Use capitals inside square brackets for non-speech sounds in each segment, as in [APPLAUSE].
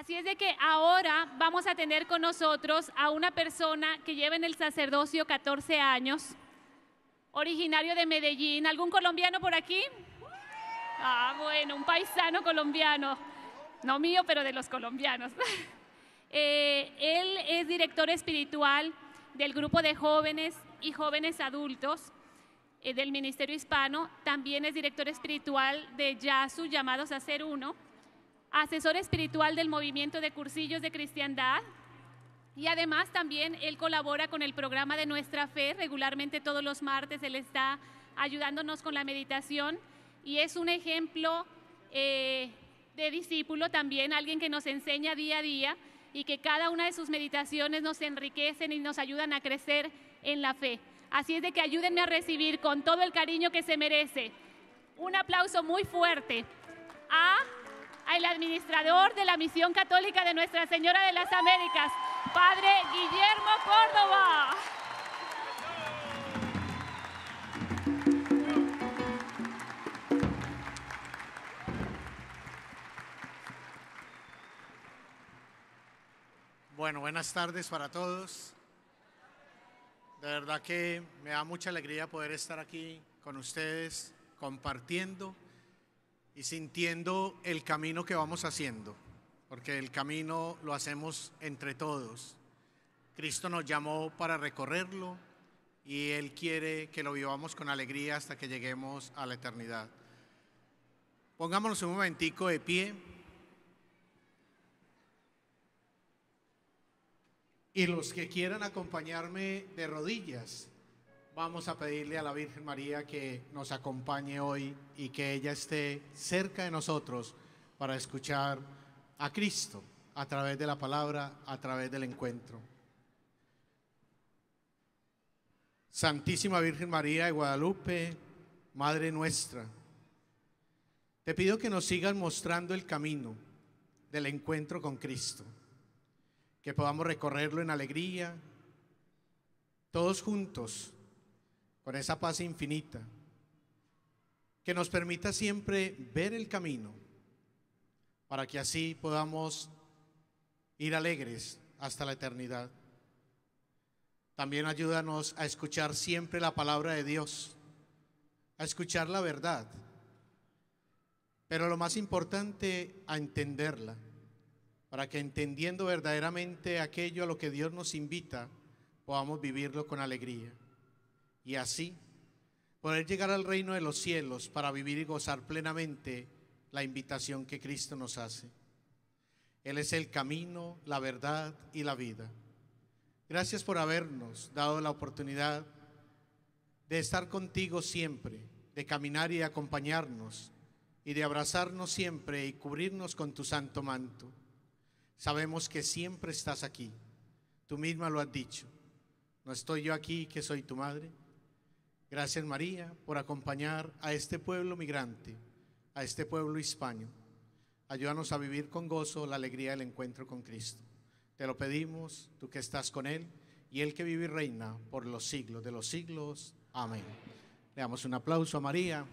Así es de que ahora vamos a tener con nosotros a una persona que lleva en el sacerdocio 14 años, originario de Medellín. ¿Algún colombiano por aquí? Ah, bueno, un paisano colombiano. No mío, pero de los colombianos. [LAUGHS] Eh, él es director espiritual del grupo de jóvenes y jóvenes adultos eh, del Ministerio Hispano. También es director espiritual de YASU, llamados a ser uno asesor espiritual del movimiento de cursillos de cristiandad. Y además también él colabora con el programa de Nuestra Fe, regularmente todos los martes él está ayudándonos con la meditación y es un ejemplo eh, de discípulo también, alguien que nos enseña día a día y que cada una de sus meditaciones nos enriquecen y nos ayudan a crecer en la fe. Así es de que ayúdenme a recibir con todo el cariño que se merece un aplauso muy fuerte a al administrador de la Misión Católica de Nuestra Señora de las Américas, Padre Guillermo Córdoba. Bueno, buenas tardes para todos. De verdad que me da mucha alegría poder estar aquí con ustedes compartiendo y sintiendo el camino que vamos haciendo, porque el camino lo hacemos entre todos. Cristo nos llamó para recorrerlo y Él quiere que lo vivamos con alegría hasta que lleguemos a la eternidad. Pongámonos un momentico de pie. Y los que quieran acompañarme de rodillas, Vamos a pedirle a la Virgen María que nos acompañe hoy y que ella esté cerca de nosotros para escuchar a Cristo a través de la palabra, a través del encuentro. Santísima Virgen María de Guadalupe, Madre nuestra, te pido que nos sigas mostrando el camino del encuentro con Cristo, que podamos recorrerlo en alegría, todos juntos con esa paz infinita, que nos permita siempre ver el camino para que así podamos ir alegres hasta la eternidad. También ayúdanos a escuchar siempre la palabra de Dios, a escuchar la verdad, pero lo más importante, a entenderla, para que entendiendo verdaderamente aquello a lo que Dios nos invita, podamos vivirlo con alegría y así poder llegar al reino de los cielos para vivir y gozar plenamente la invitación que Cristo nos hace. Él es el camino, la verdad y la vida. Gracias por habernos dado la oportunidad de estar contigo siempre, de caminar y de acompañarnos y de abrazarnos siempre y cubrirnos con tu santo manto. Sabemos que siempre estás aquí. Tú misma lo has dicho. No estoy yo aquí que soy tu madre Gracias María por acompañar a este pueblo migrante, a este pueblo hispano. Ayúdanos a vivir con gozo la alegría del encuentro con Cristo. Te lo pedimos, tú que estás con Él y Él que vive y reina por los siglos de los siglos. Amén. Le damos un aplauso a María.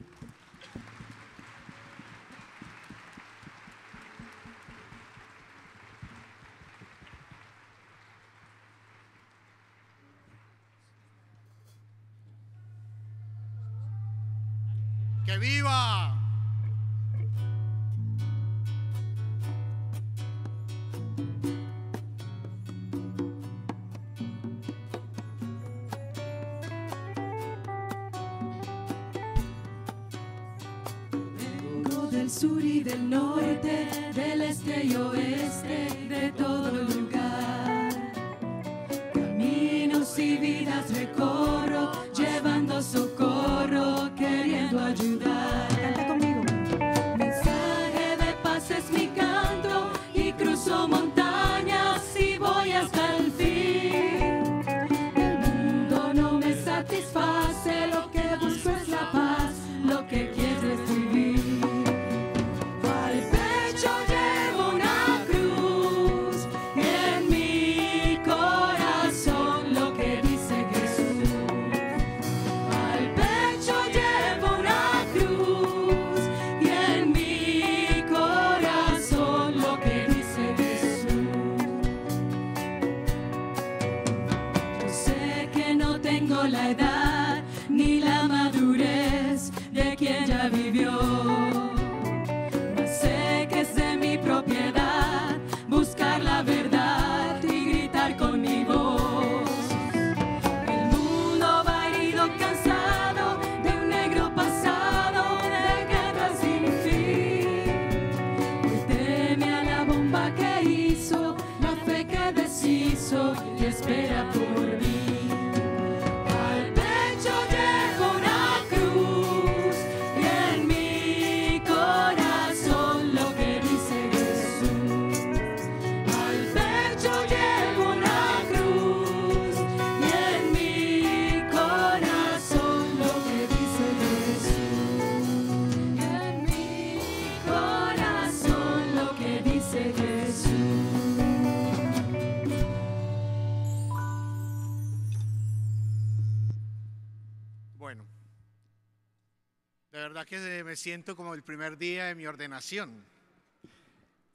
siento como el primer día de mi ordenación,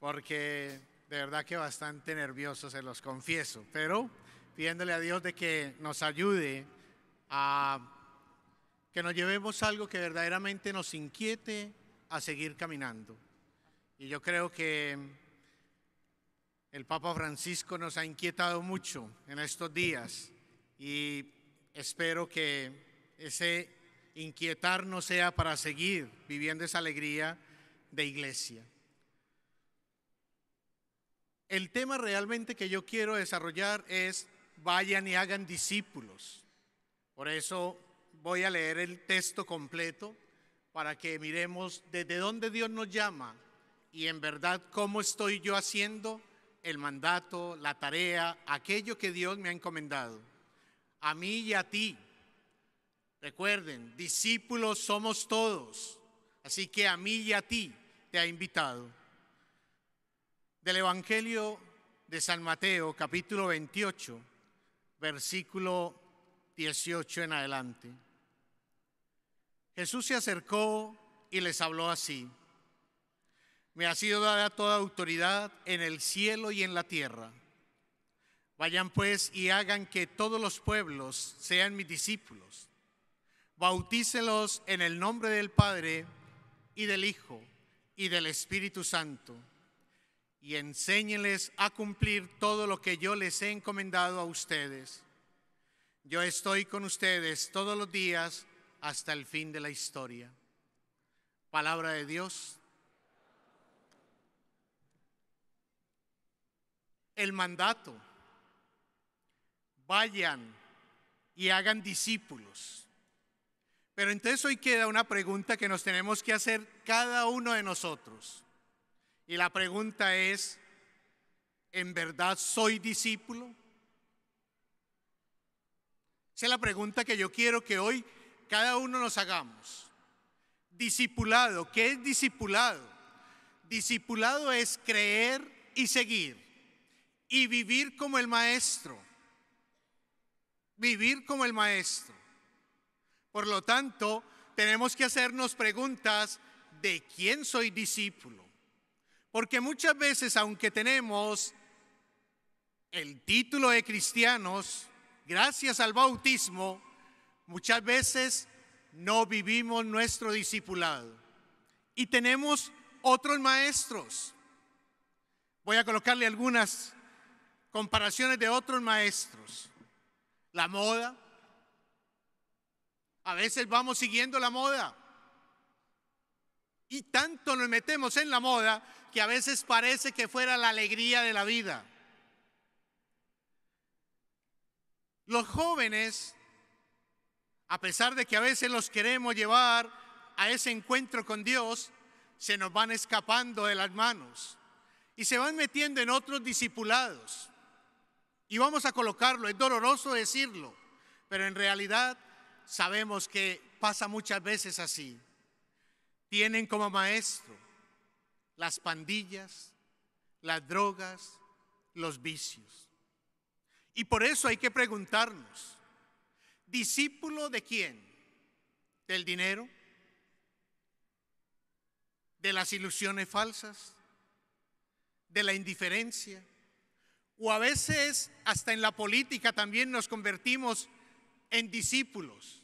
porque de verdad que bastante nervioso, se los confieso, pero pidiéndole a Dios de que nos ayude a que nos llevemos algo que verdaderamente nos inquiete a seguir caminando. Y yo creo que el Papa Francisco nos ha inquietado mucho en estos días y espero que ese inquietar no sea para seguir viviendo esa alegría de iglesia. El tema realmente que yo quiero desarrollar es vayan y hagan discípulos. Por eso voy a leer el texto completo para que miremos desde dónde Dios nos llama y en verdad cómo estoy yo haciendo el mandato, la tarea, aquello que Dios me ha encomendado. A mí y a ti, Recuerden, discípulos somos todos, así que a mí y a ti te ha invitado. Del Evangelio de San Mateo, capítulo 28, versículo 18 en adelante. Jesús se acercó y les habló así. Me ha sido dada toda autoridad en el cielo y en la tierra. Vayan pues y hagan que todos los pueblos sean mis discípulos bautícelos en el nombre del Padre y del Hijo y del Espíritu Santo, y enséñeles a cumplir todo lo que yo les he encomendado a ustedes. Yo estoy con ustedes todos los días hasta el fin de la historia. Palabra de Dios. El mandato. Vayan y hagan discípulos pero entonces hoy queda una pregunta que nos tenemos que hacer cada uno de nosotros. Y la pregunta es, ¿en verdad soy discípulo? Esa es la pregunta que yo quiero que hoy cada uno nos hagamos. Discipulado, ¿qué es discipulado? Discipulado es creer y seguir y vivir como el maestro. Vivir como el maestro. Por lo tanto, tenemos que hacernos preguntas de quién soy discípulo. Porque muchas veces, aunque tenemos el título de cristianos, gracias al bautismo, muchas veces no vivimos nuestro discipulado. Y tenemos otros maestros. Voy a colocarle algunas comparaciones de otros maestros. La moda, a veces vamos siguiendo la moda. Y tanto nos metemos en la moda que a veces parece que fuera la alegría de la vida. Los jóvenes, a pesar de que a veces los queremos llevar a ese encuentro con Dios, se nos van escapando de las manos y se van metiendo en otros discipulados. Y vamos a colocarlo, es doloroso decirlo, pero en realidad sabemos que pasa muchas veces así. Tienen como maestro las pandillas, las drogas, los vicios. Y por eso hay que preguntarnos, ¿discípulo de quién? ¿Del dinero? ¿De las ilusiones falsas? ¿De la indiferencia? O a veces hasta en la política también nos convertimos en discípulos.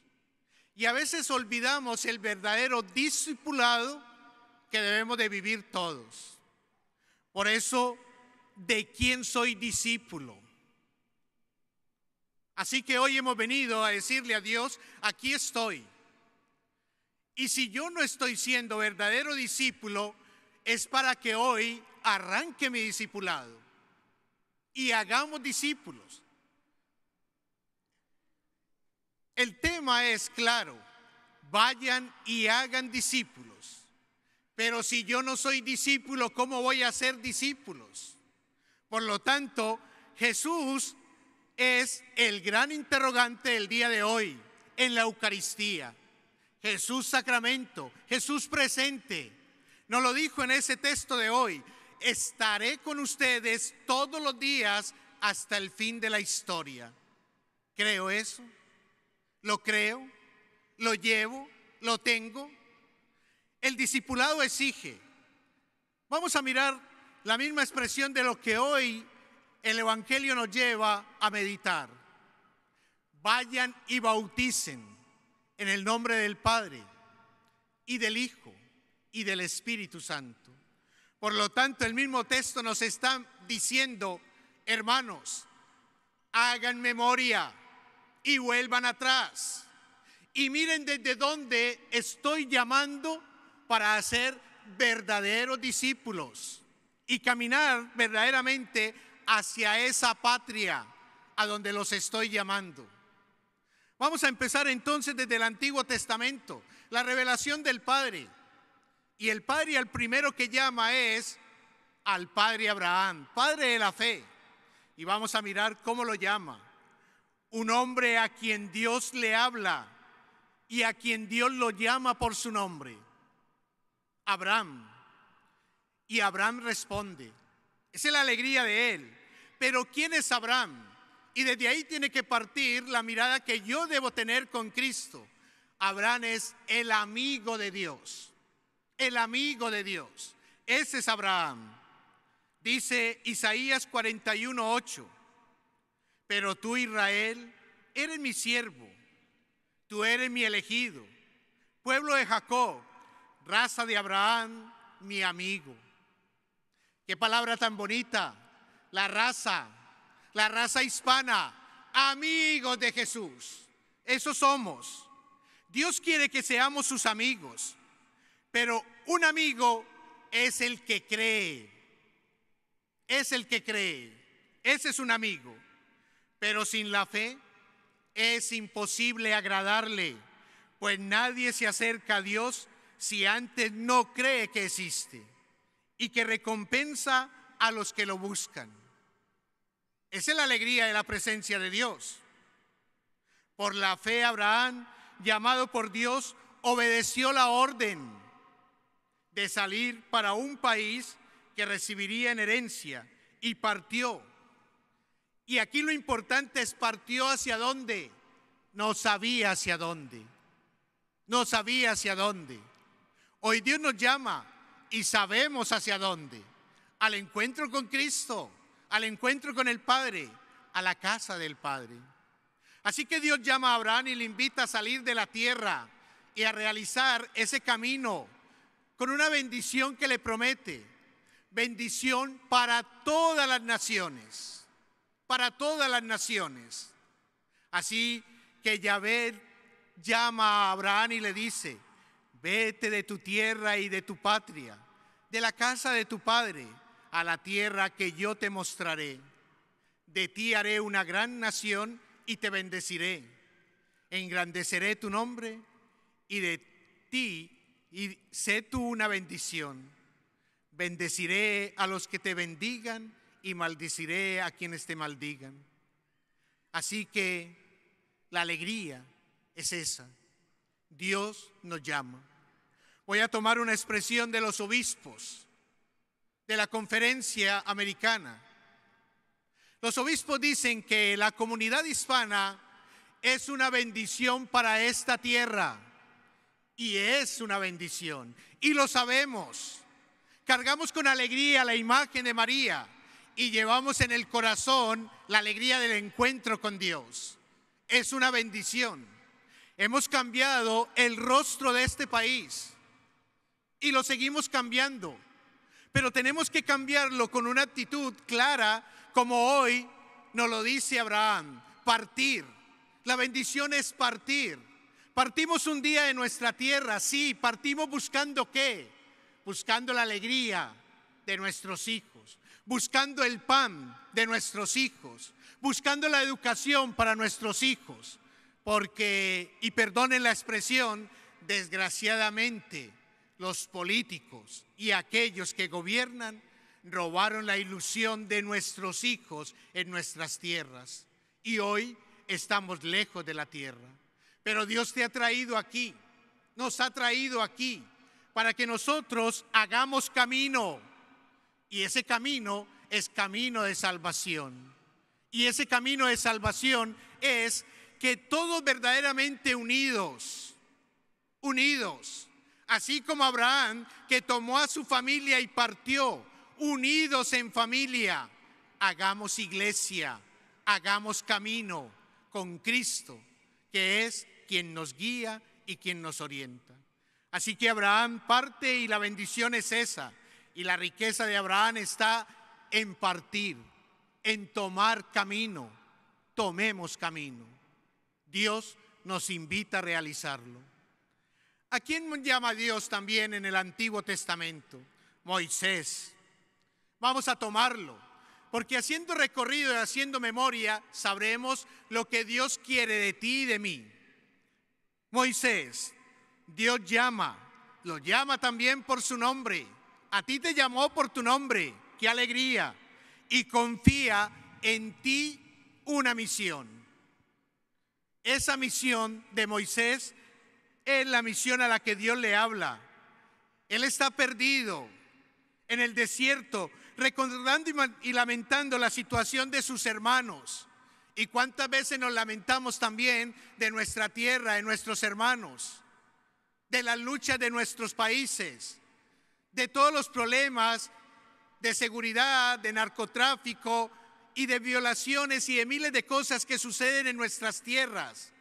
Y a veces olvidamos el verdadero discipulado que debemos de vivir todos. Por eso, ¿de quién soy discípulo? Así que hoy hemos venido a decirle a Dios, aquí estoy. Y si yo no estoy siendo verdadero discípulo, es para que hoy arranque mi discipulado y hagamos discípulos. El tema es claro, vayan y hagan discípulos. Pero si yo no soy discípulo, ¿cómo voy a ser discípulos? Por lo tanto, Jesús es el gran interrogante del día de hoy en la Eucaristía. Jesús sacramento, Jesús presente. Nos lo dijo en ese texto de hoy, estaré con ustedes todos los días hasta el fin de la historia. ¿Creo eso? lo creo, lo llevo, lo tengo. El discipulado exige. Vamos a mirar la misma expresión de lo que hoy el Evangelio nos lleva a meditar. Vayan y bauticen en el nombre del Padre y del Hijo y del Espíritu Santo. Por lo tanto, el mismo texto nos está diciendo, hermanos, hagan memoria y vuelvan atrás. Y miren desde dónde estoy llamando para hacer verdaderos discípulos y caminar verdaderamente hacia esa patria a donde los estoy llamando. Vamos a empezar entonces desde el Antiguo Testamento, la revelación del Padre. Y el Padre al primero que llama es al Padre Abraham, Padre de la fe. Y vamos a mirar cómo lo llama un hombre a quien Dios le habla y a quien Dios lo llama por su nombre, Abraham. Y Abraham responde, esa es la alegría de él, pero ¿quién es Abraham? Y desde ahí tiene que partir la mirada que yo debo tener con Cristo. Abraham es el amigo de Dios, el amigo de Dios. Ese es Abraham. Dice Isaías 41.8 pero tú, Israel, eres mi siervo, tú eres mi elegido, pueblo de Jacob, raza de Abraham, mi amigo. Qué palabra tan bonita, la raza, la raza hispana, amigos de Jesús. Eso somos. Dios quiere que seamos sus amigos, pero un amigo es el que cree. Es el que cree. Ese es un amigo. Pero sin la fe es imposible agradarle, pues nadie se acerca a Dios si antes no cree que existe y que recompensa a los que lo buscan. Esa es la alegría de la presencia de Dios. Por la fe Abraham, llamado por Dios, obedeció la orden de salir para un país que recibiría en herencia y partió y aquí lo importante es partió hacia dónde. No sabía hacia dónde. No sabía hacia dónde. Hoy Dios nos llama y sabemos hacia dónde. Al encuentro con Cristo, al encuentro con el Padre, a la casa del Padre. Así que Dios llama a Abraham y le invita a salir de la tierra y a realizar ese camino con una bendición que le promete. Bendición para todas las naciones para todas las naciones. Así que Yahvé llama a Abraham y le dice, vete de tu tierra y de tu patria, de la casa de tu padre, a la tierra que yo te mostraré. De ti haré una gran nación y te bendeciré. Engrandeceré tu nombre y de ti y sé tú una bendición. Bendeciré a los que te bendigan y maldiciré a quienes te maldigan. Así que la alegría es esa. Dios nos llama. Voy a tomar una expresión de los obispos de la conferencia americana. Los obispos dicen que la comunidad hispana es una bendición para esta tierra. Y es una bendición. Y lo sabemos. Cargamos con alegría la imagen de María y llevamos en el corazón la alegría del encuentro con Dios. Es una bendición. Hemos cambiado el rostro de este país y lo seguimos cambiando, pero tenemos que cambiarlo con una actitud clara como hoy nos lo dice Abraham, partir. La bendición es partir. Partimos un día de nuestra tierra, sí, partimos buscando qué? Buscando la alegría de nuestros hijos, buscando el pan de nuestros hijos, buscando la educación para nuestros hijos, porque, y perdonen la expresión, desgraciadamente los políticos y aquellos que gobiernan robaron la ilusión de nuestros hijos en nuestras tierras. Y hoy estamos lejos de la tierra. Pero Dios te ha traído aquí, nos ha traído aquí, para que nosotros hagamos camino, y ese camino es camino de salvación. Y ese camino de salvación es que todos verdaderamente unidos, unidos, así como Abraham que tomó a su familia y partió, unidos en familia, hagamos iglesia, hagamos camino con Cristo, que es quien nos guía y quien nos orienta. Así que Abraham parte y la bendición es esa y la riqueza de Abraham está en partir, en tomar camino. Tomemos camino. Dios nos invita a realizarlo. ¿A quién llama Dios también en el Antiguo Testamento? Moisés. Vamos a tomarlo, porque haciendo recorrido y haciendo memoria sabremos lo que Dios quiere de ti y de mí. Moisés, Dios llama, lo llama también por su nombre. A ti te llamó por tu nombre, qué alegría. Y confía en ti una misión. Esa misión de Moisés es la misión a la que Dios le habla. Él está perdido en el desierto, recordando y lamentando la situación de sus hermanos. Y cuántas veces nos lamentamos también de nuestra tierra, de nuestros hermanos, de la lucha de nuestros países, de todos los problemas de seguridad, de narcotráfico y de violaciones y de miles de cosas que suceden en nuestras tierras.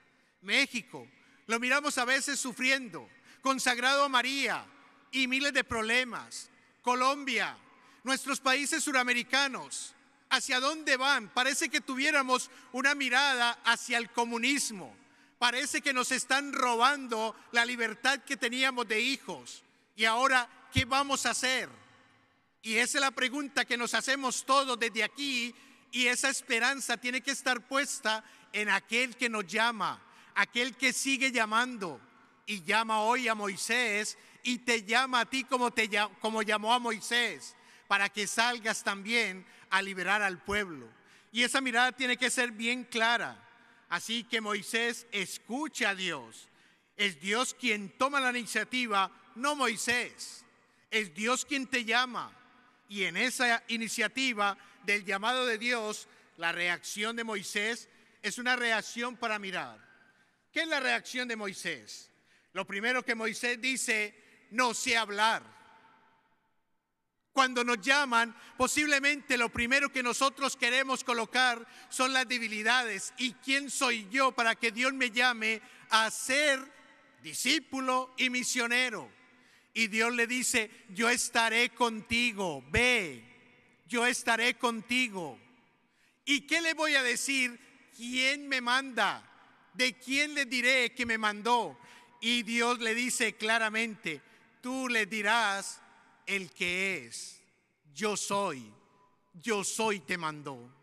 México, lo miramos a veces sufriendo, consagrado a María y miles de problemas. Colombia, nuestros países suramericanos, ¿hacia dónde van? Parece que tuviéramos una mirada hacia el comunismo. Parece que nos están robando la libertad que teníamos de hijos y ahora ¿qué vamos a hacer? Y esa es la pregunta que nos hacemos todos desde aquí y esa esperanza tiene que estar puesta en aquel que nos llama, aquel que sigue llamando y llama hoy a Moisés y te llama a ti como, te, como llamó a Moisés, para que salgas también a liberar al pueblo. Y esa mirada tiene que ser bien clara. Así que Moisés escucha a Dios. Es Dios quien toma la iniciativa, no Moisés. Es Dios quien te llama y en esa iniciativa del llamado de Dios, la reacción de Moisés es una reacción para mirar. ¿Qué es la reacción de Moisés? Lo primero que Moisés dice, no sé hablar. Cuando nos llaman, posiblemente lo primero que nosotros queremos colocar son las debilidades y quién soy yo para que Dios me llame a ser discípulo y misionero. Y Dios le dice, yo estaré contigo, ve, yo estaré contigo. ¿Y qué le voy a decir? ¿Quién me manda? ¿De quién le diré que me mandó? Y Dios le dice claramente, tú le dirás el que es, yo soy, yo soy te mandó.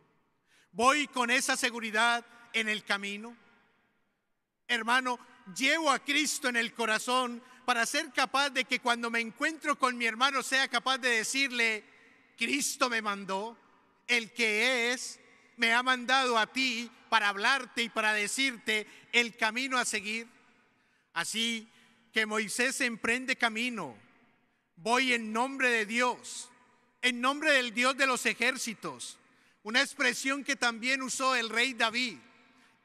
Voy con esa seguridad en el camino. Hermano, llevo a Cristo en el corazón para ser capaz de que cuando me encuentro con mi hermano sea capaz de decirle, Cristo me mandó, el que es, me ha mandado a ti para hablarte y para decirte el camino a seguir. Así que Moisés emprende camino. Voy en nombre de Dios, en nombre del Dios de los ejércitos. Una expresión que también usó el rey David,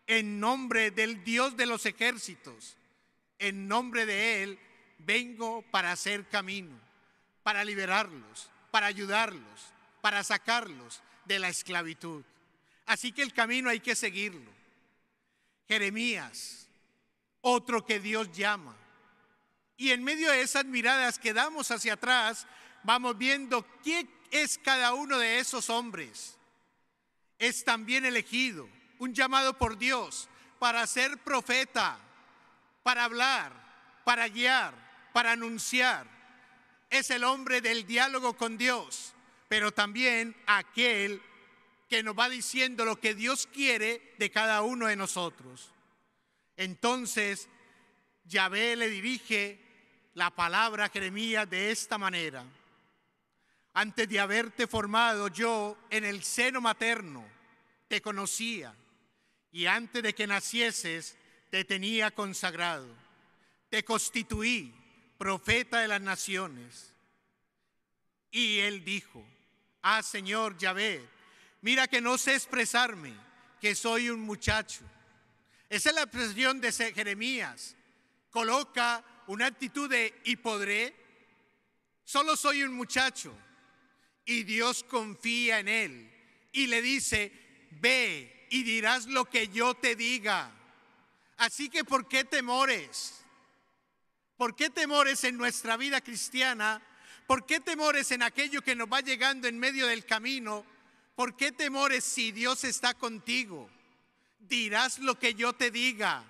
en nombre del Dios de los ejércitos. En nombre de Él vengo para hacer camino, para liberarlos, para ayudarlos, para sacarlos de la esclavitud. Así que el camino hay que seguirlo. Jeremías, otro que Dios llama. Y en medio de esas miradas que damos hacia atrás, vamos viendo qué es cada uno de esos hombres. Es también elegido, un llamado por Dios para ser profeta, para hablar, para guiar, para anunciar. Es el hombre del diálogo con Dios, pero también aquel que nos va diciendo lo que Dios quiere de cada uno de nosotros. Entonces, Yahvé le dirige la palabra a Jeremías de esta manera. Antes de haberte formado yo en el seno materno, te conocía y antes de que nacieses te tenía consagrado. Te constituí profeta de las naciones. Y él dijo, ah Señor ve mira que no sé expresarme, que soy un muchacho. Esa es la expresión de Jeremías. Coloca una actitud de y podré, solo soy un muchacho. Y Dios confía en él y le dice, ve y dirás lo que yo te diga. Así que ¿por qué temores? ¿Por qué temores en nuestra vida cristiana? ¿Por qué temores en aquello que nos va llegando en medio del camino? ¿Por qué temores si Dios está contigo? Dirás lo que yo te diga.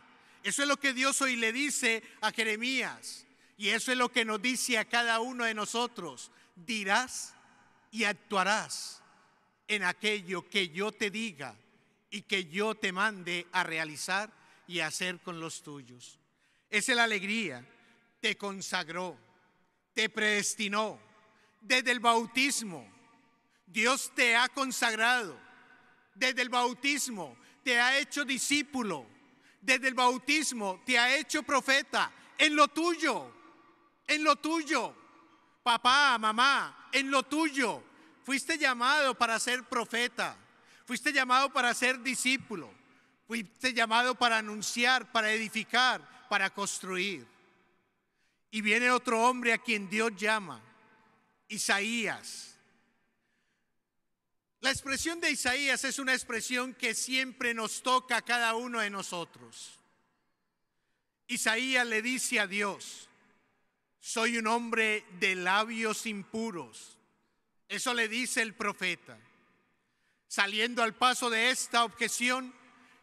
Eso es lo que Dios hoy le dice a Jeremías. Y eso es lo que nos dice a cada uno de nosotros. Dirás y actuarás en aquello que yo te diga y que yo te mande a realizar y hacer con los tuyos. Esa es la alegría te consagró, te predestinó desde el bautismo. Dios te ha consagrado desde el bautismo, te ha hecho discípulo, desde el bautismo te ha hecho profeta en lo tuyo, en lo tuyo. Papá, mamá, en lo tuyo. Fuiste llamado para ser profeta, fuiste llamado para ser discípulo, fuiste llamado para anunciar, para edificar, para construir. Y viene otro hombre a quien Dios llama, Isaías. La expresión de Isaías es una expresión que siempre nos toca a cada uno de nosotros. Isaías le dice a Dios, soy un hombre de labios impuros. Eso le dice el profeta. Saliendo al paso de esta objeción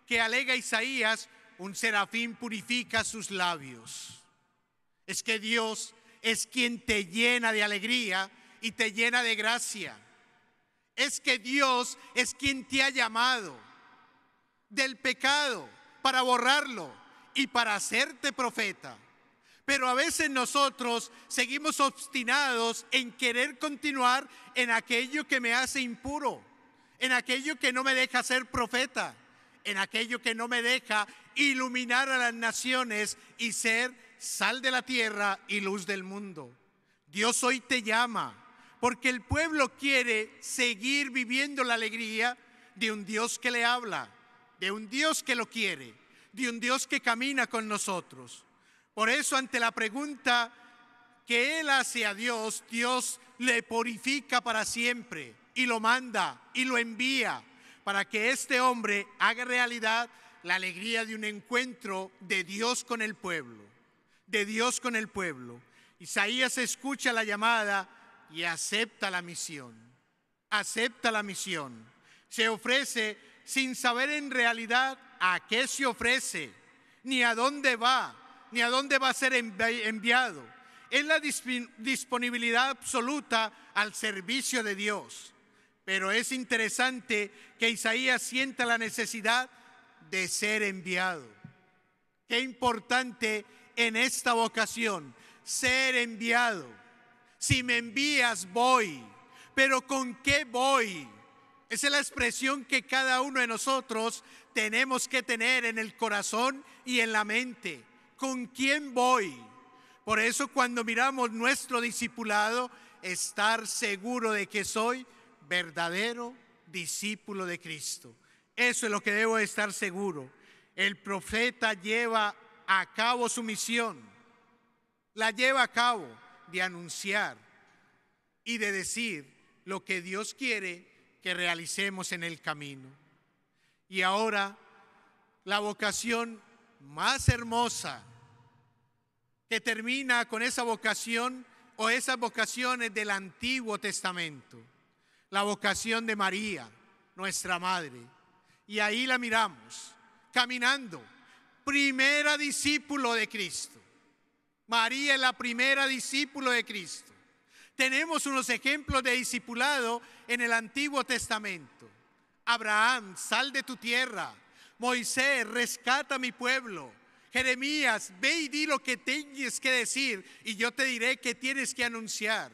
que alega Isaías, un serafín purifica sus labios es que Dios es quien te llena de alegría y te llena de gracia. Es que Dios es quien te ha llamado del pecado para borrarlo y para hacerte profeta. Pero a veces nosotros seguimos obstinados en querer continuar en aquello que me hace impuro, en aquello que no me deja ser profeta, en aquello que no me deja iluminar a las naciones y ser sal de la tierra y luz del mundo. Dios hoy te llama porque el pueblo quiere seguir viviendo la alegría de un Dios que le habla, de un Dios que lo quiere, de un Dios que camina con nosotros. Por eso ante la pregunta que él hace a Dios, Dios le purifica para siempre y lo manda y lo envía para que este hombre haga realidad la alegría de un encuentro de Dios con el pueblo. Dios con el pueblo. Isaías escucha la llamada y acepta la misión. Acepta la misión. Se ofrece sin saber en realidad a qué se ofrece, ni a dónde va, ni a dónde va a ser enviado. Es la disponibilidad absoluta al servicio de Dios. Pero es interesante que Isaías sienta la necesidad de ser enviado. Qué importante en esta vocación, ser enviado. Si me envías, voy. Pero ¿con qué voy? Esa es la expresión que cada uno de nosotros tenemos que tener en el corazón y en la mente. ¿Con quién voy? Por eso cuando miramos nuestro discipulado, estar seguro de que soy verdadero discípulo de Cristo. Eso es lo que debo estar seguro. El profeta lleva a cabo su misión, la lleva a cabo de anunciar y de decir lo que Dios quiere que realicemos en el camino. Y ahora, la vocación más hermosa que termina con esa vocación o esas vocaciones del Antiguo Testamento, la vocación de María, nuestra Madre. Y ahí la miramos, caminando primera discípulo de Cristo. María es la primera discípulo de Cristo. Tenemos unos ejemplos de discipulado en el Antiguo Testamento. Abraham, sal de tu tierra. Moisés, rescata a mi pueblo. Jeremías, ve y di lo que tienes que decir y yo te diré qué tienes que anunciar.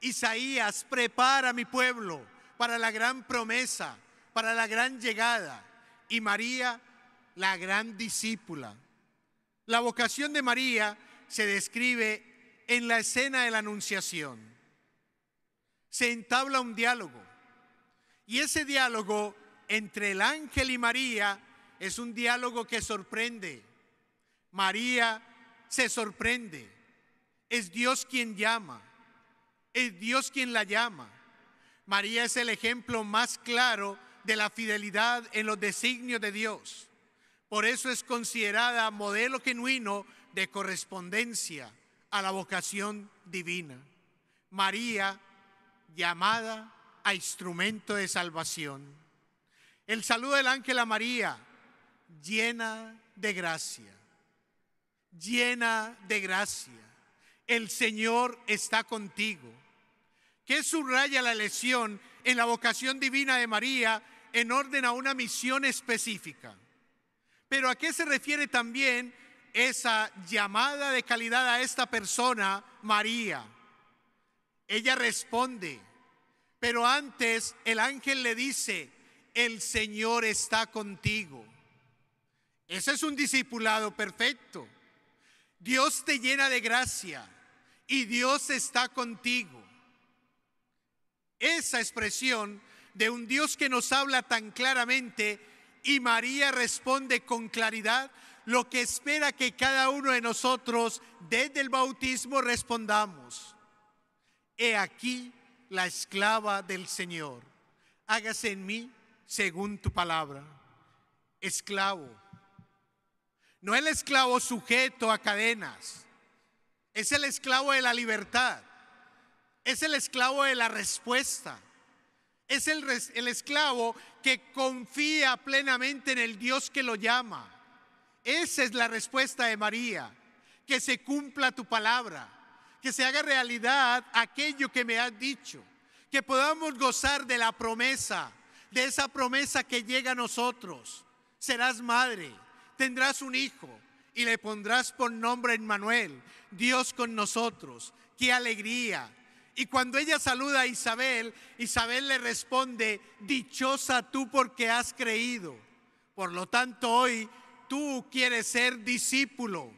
Isaías, prepara mi pueblo para la gran promesa, para la gran llegada. Y María, la gran discípula. La vocación de María se describe en la escena de la Anunciación. Se entabla un diálogo y ese diálogo entre el ángel y María es un diálogo que sorprende. María se sorprende. Es Dios quien llama. Es Dios quien la llama. María es el ejemplo más claro de la fidelidad en los designios de Dios. Por eso es considerada modelo genuino de correspondencia a la vocación divina. María, llamada a instrumento de salvación. El saludo del ángel a María, llena de gracia, llena de gracia. El Señor está contigo. ¿Qué subraya la elección en la vocación divina de María en orden a una misión específica? Pero ¿a qué se refiere también esa llamada de calidad a esta persona, María? Ella responde, pero antes el ángel le dice, el Señor está contigo. Ese es un discipulado perfecto. Dios te llena de gracia y Dios está contigo. Esa expresión de un Dios que nos habla tan claramente y María responde con claridad lo que espera que cada uno de nosotros desde el bautismo respondamos. He aquí la esclava del Señor. Hágase en mí según tu palabra. Esclavo. No el esclavo sujeto a cadenas. Es el esclavo de la libertad. Es el esclavo de la respuesta es el, esclavo que confía plenamente en el Dios que lo llama. Esa es la respuesta de María. Que se cumpla tu palabra. Que se haga realidad aquello que me has dicho. Que podamos gozar de la promesa. De esa promesa que llega a nosotros. Serás madre. Tendrás un hijo. Y le pondrás por nombre Emmanuel. Dios con nosotros. Qué alegría y cuando ella saluda a Isabel, Isabel le responde, dichosa tú porque has creído. Por lo tanto, hoy tú quieres ser discípulo,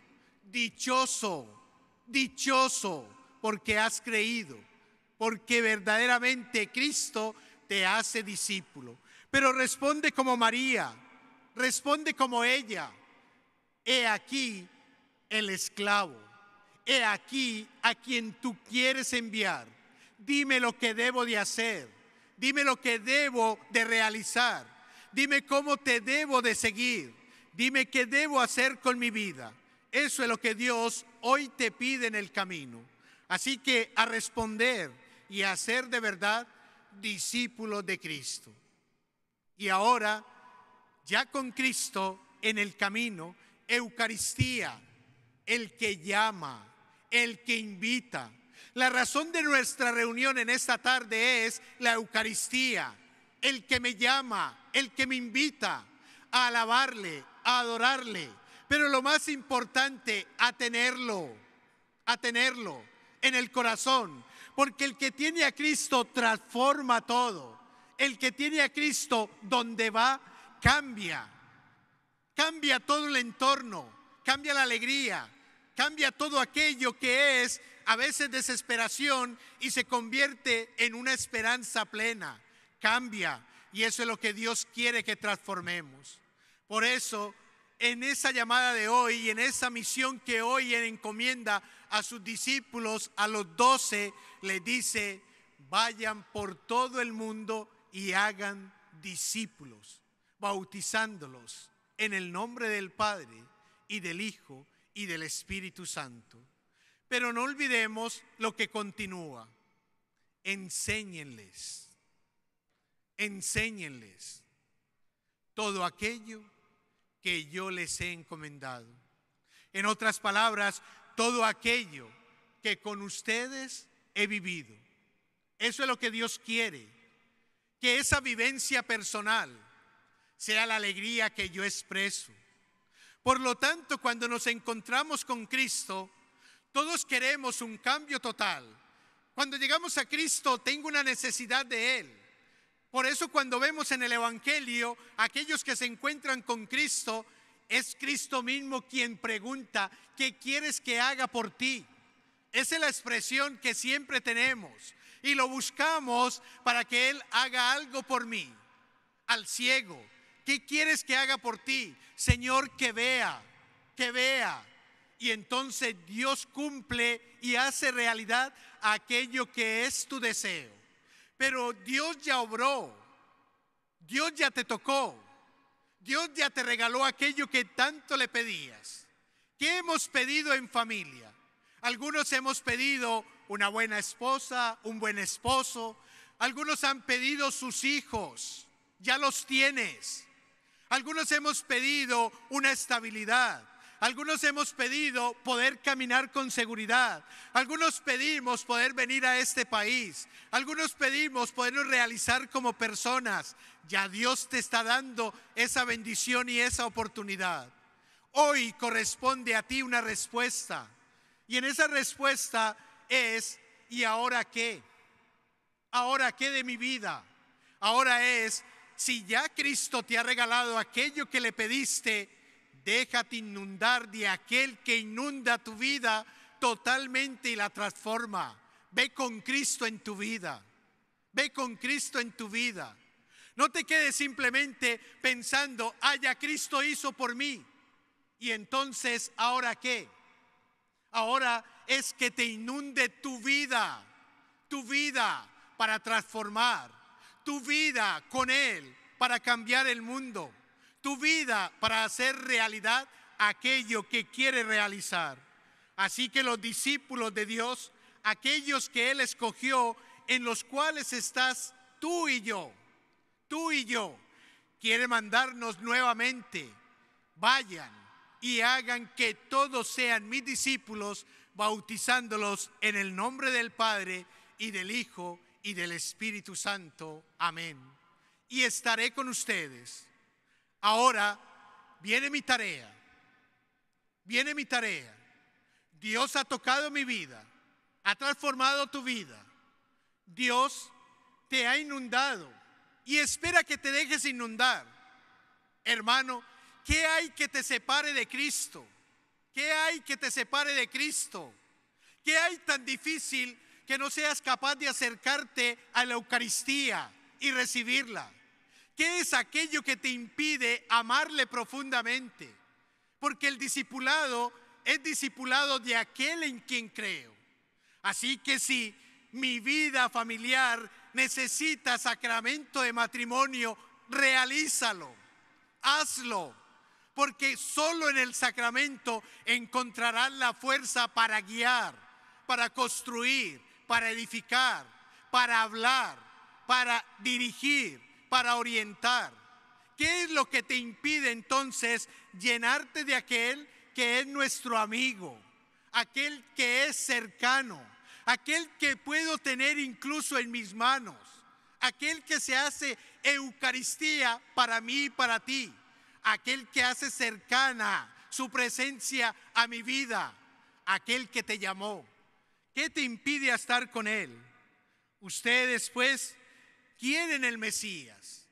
dichoso, dichoso porque has creído, porque verdaderamente Cristo te hace discípulo. Pero responde como María, responde como ella, he aquí el esclavo he aquí a quien tú quieres enviar. Dime lo que debo de hacer. Dime lo que debo de realizar. Dime cómo te debo de seguir. Dime qué debo hacer con mi vida. Eso es lo que Dios hoy te pide en el camino. Así que a responder y a ser de verdad discípulo de Cristo. Y ahora, ya con Cristo en el camino, Eucaristía, el que llama, el que invita. La razón de nuestra reunión en esta tarde es la Eucaristía, el que me llama, el que me invita a alabarle, a adorarle, pero lo más importante, a tenerlo, a tenerlo en el corazón, porque el que tiene a Cristo transforma todo, el que tiene a Cristo donde va, cambia, cambia todo el entorno, cambia la alegría, cambia todo aquello que es a veces desesperación y se convierte en una esperanza plena. Cambia. Y eso es lo que Dios quiere que transformemos. Por eso, en esa llamada de hoy y en esa misión que hoy encomienda a sus discípulos, a los doce, le dice, vayan por todo el mundo y hagan discípulos, bautizándolos en el nombre del Padre y del Hijo y del Espíritu Santo. Pero no olvidemos lo que continúa. Enséñenles, enséñenles todo aquello que yo les he encomendado. En otras palabras, todo aquello que con ustedes he vivido. Eso es lo que Dios quiere, que esa vivencia personal sea la alegría que yo expreso, por lo tanto, cuando nos encontramos con Cristo, todos queremos un cambio total. Cuando llegamos a Cristo, tengo una necesidad de Él. Por eso cuando vemos en el Evangelio, aquellos que se encuentran con Cristo, es Cristo mismo quien pregunta, ¿qué quieres que haga por ti? Esa es la expresión que siempre tenemos y lo buscamos para que Él haga algo por mí. Al ciego, ¿Qué quieres que haga por ti? Señor, que vea, que vea. Y entonces Dios cumple y hace realidad aquello que es tu deseo. Pero Dios ya obró, Dios ya te tocó, Dios ya te regaló aquello que tanto le pedías. ¿Qué hemos pedido en familia? Algunos hemos pedido una buena esposa, un buen esposo. Algunos han pedido sus hijos, ya los tienes. Algunos hemos pedido una estabilidad. Algunos hemos pedido poder caminar con seguridad. Algunos pedimos poder venir a este país. Algunos pedimos poder realizar como personas. Ya Dios te está dando esa bendición y esa oportunidad. Hoy corresponde a ti una respuesta. Y en esa respuesta es, ¿y ahora qué? ¿Ahora qué de mi vida? Ahora es, si ya Cristo te ha regalado aquello que le pediste, déjate inundar de aquel que inunda tu vida totalmente y la transforma. Ve con Cristo en tu vida. Ve con Cristo en tu vida. No te quedes simplemente pensando, ah, ya Cristo hizo por mí. Y entonces, ¿ahora qué? Ahora es que te inunde tu vida, tu vida para transformar tu vida con Él para cambiar el mundo, tu vida para hacer realidad aquello que quiere realizar. Así que los discípulos de Dios, aquellos que Él escogió, en los cuales estás tú y yo, tú y yo, quiere mandarnos nuevamente, vayan y hagan que todos sean mis discípulos, bautizándolos en el nombre del Padre y del Hijo y del Espíritu Santo. Amén. Y estaré con ustedes. Ahora viene mi tarea. Viene mi tarea. Dios ha tocado mi vida. Ha transformado tu vida. Dios te ha inundado y espera que te dejes inundar. Hermano, ¿qué hay que te separe de Cristo? ¿Qué hay que te separe de Cristo? ¿Qué hay tan difícil que no seas capaz de acercarte a la Eucaristía y recibirla? ¿Qué es aquello que te impide amarle profundamente? Porque el discipulado es discipulado de aquel en quien creo. Así que si mi vida familiar necesita sacramento de matrimonio, realízalo, hazlo, porque solo en el sacramento encontrarás la fuerza para guiar, para construir, para edificar, para hablar, para dirigir, para orientar. ¿Qué es lo que te impide entonces llenarte de aquel que es nuestro amigo, aquel que es cercano, aquel que puedo tener incluso en mis manos, aquel que se hace Eucaristía para mí y para ti, aquel que hace cercana su presencia a mi vida, aquel que te llamó, ¿Qué te impide estar con Él? Ustedes pues quieren el Mesías,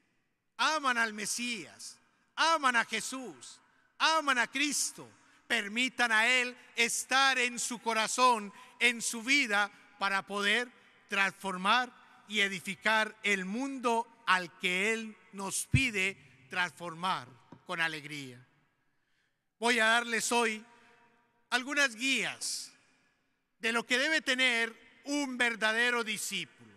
aman al Mesías, aman a Jesús, aman a Cristo. Permitan a Él estar en su corazón, en su vida, para poder transformar y edificar el mundo al que Él nos pide transformar con alegría. Voy a darles hoy algunas guías de lo que debe tener un verdadero discípulo.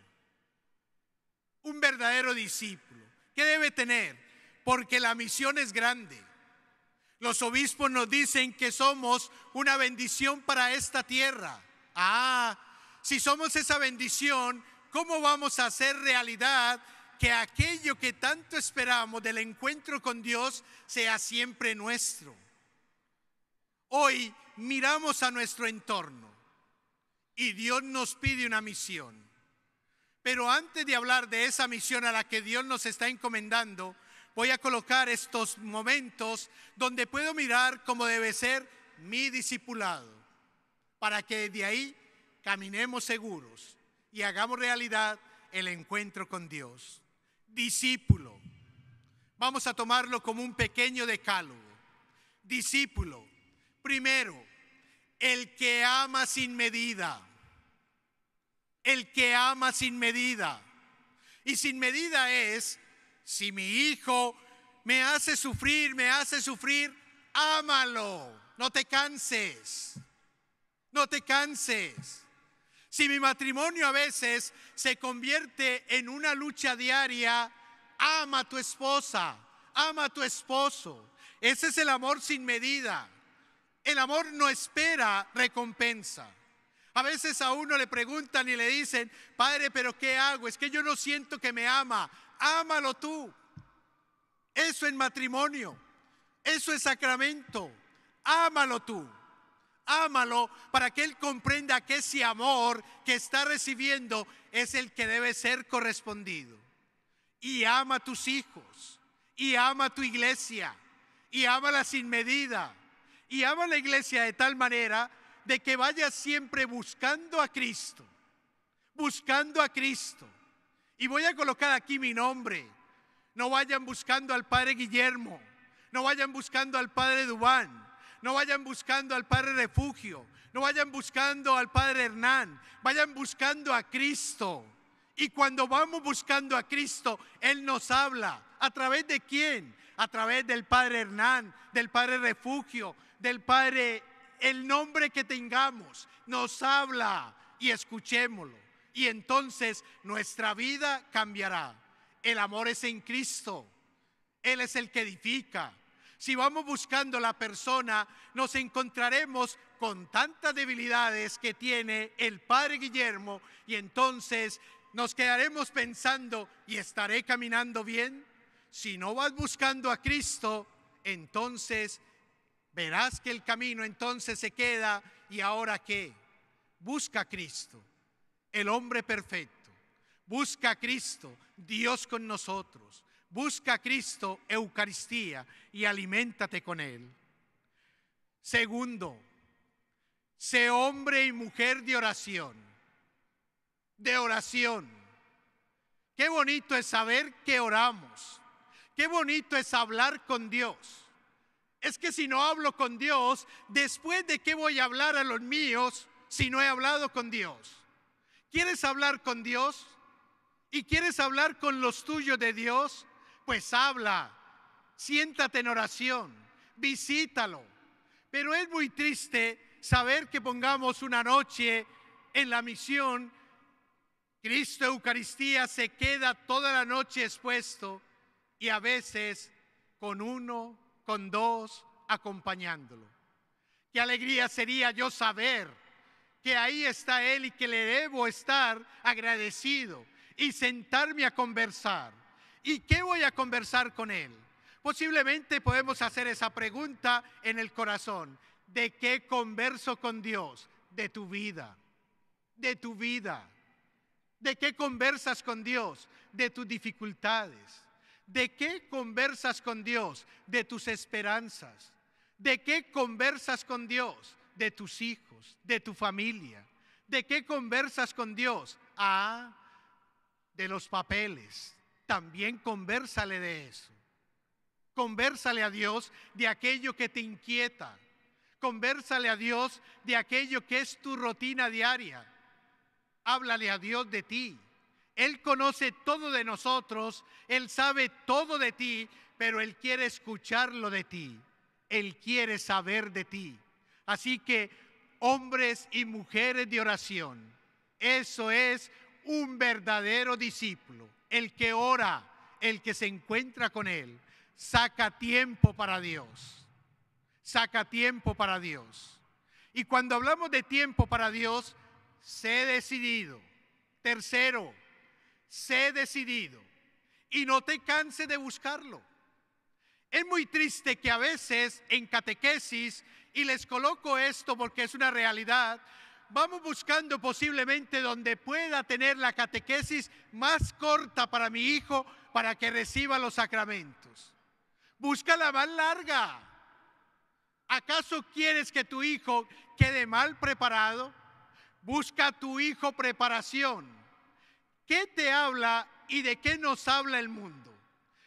Un verdadero discípulo. ¿Qué debe tener? Porque la misión es grande. Los obispos nos dicen que somos una bendición para esta tierra. Ah, si somos esa bendición, ¿cómo vamos a hacer realidad que aquello que tanto esperamos del encuentro con Dios sea siempre nuestro? Hoy miramos a nuestro entorno y Dios nos pide una misión. Pero antes de hablar de esa misión a la que Dios nos está encomendando, voy a colocar estos momentos donde puedo mirar cómo debe ser mi discipulado, para que de ahí caminemos seguros y hagamos realidad el encuentro con Dios. Discípulo, vamos a tomarlo como un pequeño decálogo. Discípulo, primero, el que ama sin medida, el que ama sin medida. Y sin medida es, si mi hijo me hace sufrir, me hace sufrir, ámalo, no te canses, no te canses. Si mi matrimonio a veces se convierte en una lucha diaria, ama a tu esposa, ama a tu esposo. Ese es el amor sin medida. El amor no espera recompensa. A veces a uno le preguntan y le dicen, Padre, pero ¿qué hago? Es que yo no siento que me ama. Ámalo tú. Eso es matrimonio. Eso es sacramento. Ámalo tú. Ámalo para que Él comprenda que ese amor que está recibiendo es el que debe ser correspondido. Y ama a tus hijos. Y ama a tu iglesia. Y ámala sin medida y ama a la iglesia de tal manera de que vaya siempre buscando a Cristo, buscando a Cristo. Y voy a colocar aquí mi nombre. No vayan buscando al Padre Guillermo, no vayan buscando al Padre Dubán, no vayan buscando al Padre Refugio, no vayan buscando al Padre Hernán, vayan buscando a Cristo. Y cuando vamos buscando a Cristo, Él nos habla. ¿A través de quién? A través del Padre Hernán, del Padre Refugio, del Padre, el nombre que tengamos, nos habla y escuchémoslo. Y entonces nuestra vida cambiará. El amor es en Cristo. Él es el que edifica. Si vamos buscando la persona, nos encontraremos con tantas debilidades que tiene el Padre Guillermo y entonces nos quedaremos pensando, ¿y estaré caminando bien? Si no vas buscando a Cristo, entonces Verás que el camino entonces se queda y ahora qué? Busca a Cristo, el hombre perfecto. Busca a Cristo, Dios con nosotros. Busca a Cristo, Eucaristía, y aliméntate con Él. Segundo, sé hombre y mujer de oración. De oración. Qué bonito es saber que oramos. Qué bonito es hablar con Dios. Es que si no hablo con Dios, después de qué voy a hablar a los míos si no he hablado con Dios. ¿Quieres hablar con Dios? ¿Y quieres hablar con los tuyos de Dios? Pues habla, siéntate en oración, visítalo. Pero es muy triste saber que pongamos una noche en la misión. Cristo Eucaristía se queda toda la noche expuesto y a veces con uno con dos acompañándolo. Qué alegría sería yo saber que ahí está Él y que le debo estar agradecido y sentarme a conversar. ¿Y qué voy a conversar con Él? Posiblemente podemos hacer esa pregunta en el corazón. ¿De qué converso con Dios? De tu vida, de tu vida. ¿De qué conversas con Dios? De tus dificultades, ¿De qué conversas con Dios? De tus esperanzas. ¿De qué conversas con Dios? De tus hijos, de tu familia. ¿De qué conversas con Dios? Ah, de los papeles. También conversale de eso. Conversale a Dios de aquello que te inquieta. Conversale a Dios de aquello que es tu rutina diaria. Háblale a Dios de ti. Él conoce todo de nosotros, Él sabe todo de ti, pero Él quiere escucharlo de ti, Él quiere saber de ti. Así que hombres y mujeres de oración, eso es un verdadero discípulo, el que ora, el que se encuentra con Él, saca tiempo para Dios, saca tiempo para Dios. Y cuando hablamos de tiempo para Dios, sé decidido. Tercero, sé decidido y no te canse de buscarlo. Es muy triste que a veces en catequesis, y les coloco esto porque es una realidad, vamos buscando posiblemente donde pueda tener la catequesis más corta para mi hijo para que reciba los sacramentos. Busca la más larga. ¿Acaso quieres que tu hijo quede mal preparado? Busca a tu hijo preparación ¿Qué te habla y de qué nos habla el mundo?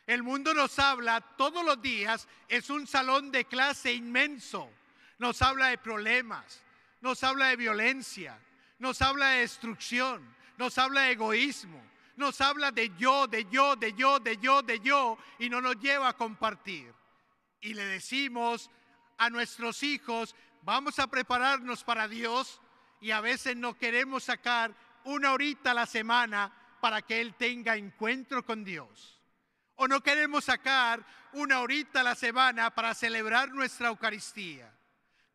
El mundo nos habla todos los días, es un salón de clase inmenso. Nos habla de problemas, nos habla de violencia, nos habla de destrucción, nos habla de egoísmo, nos habla de yo, de yo, de yo, de yo, de yo, y no nos lleva a compartir. Y le decimos a nuestros hijos, vamos a prepararnos para Dios, y a veces no queremos sacar una horita a la semana para que él tenga encuentro con Dios. O no queremos sacar una horita a la semana para celebrar nuestra Eucaristía.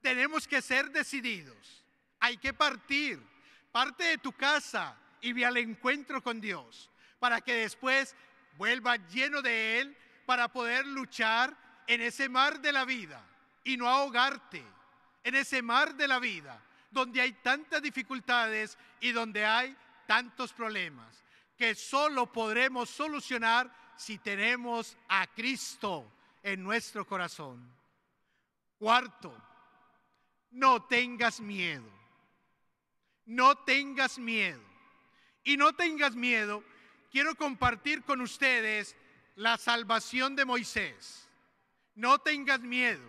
Tenemos que ser decididos. Hay que partir. Parte de tu casa y ve al encuentro con Dios para que después vuelva lleno de Él para poder luchar en ese mar de la vida y no ahogarte en ese mar de la vida donde hay tantas dificultades y donde hay tantos problemas, que solo podremos solucionar si tenemos a Cristo en nuestro corazón. Cuarto, no tengas miedo. No tengas miedo. Y no tengas miedo, quiero compartir con ustedes la salvación de Moisés. No tengas miedo.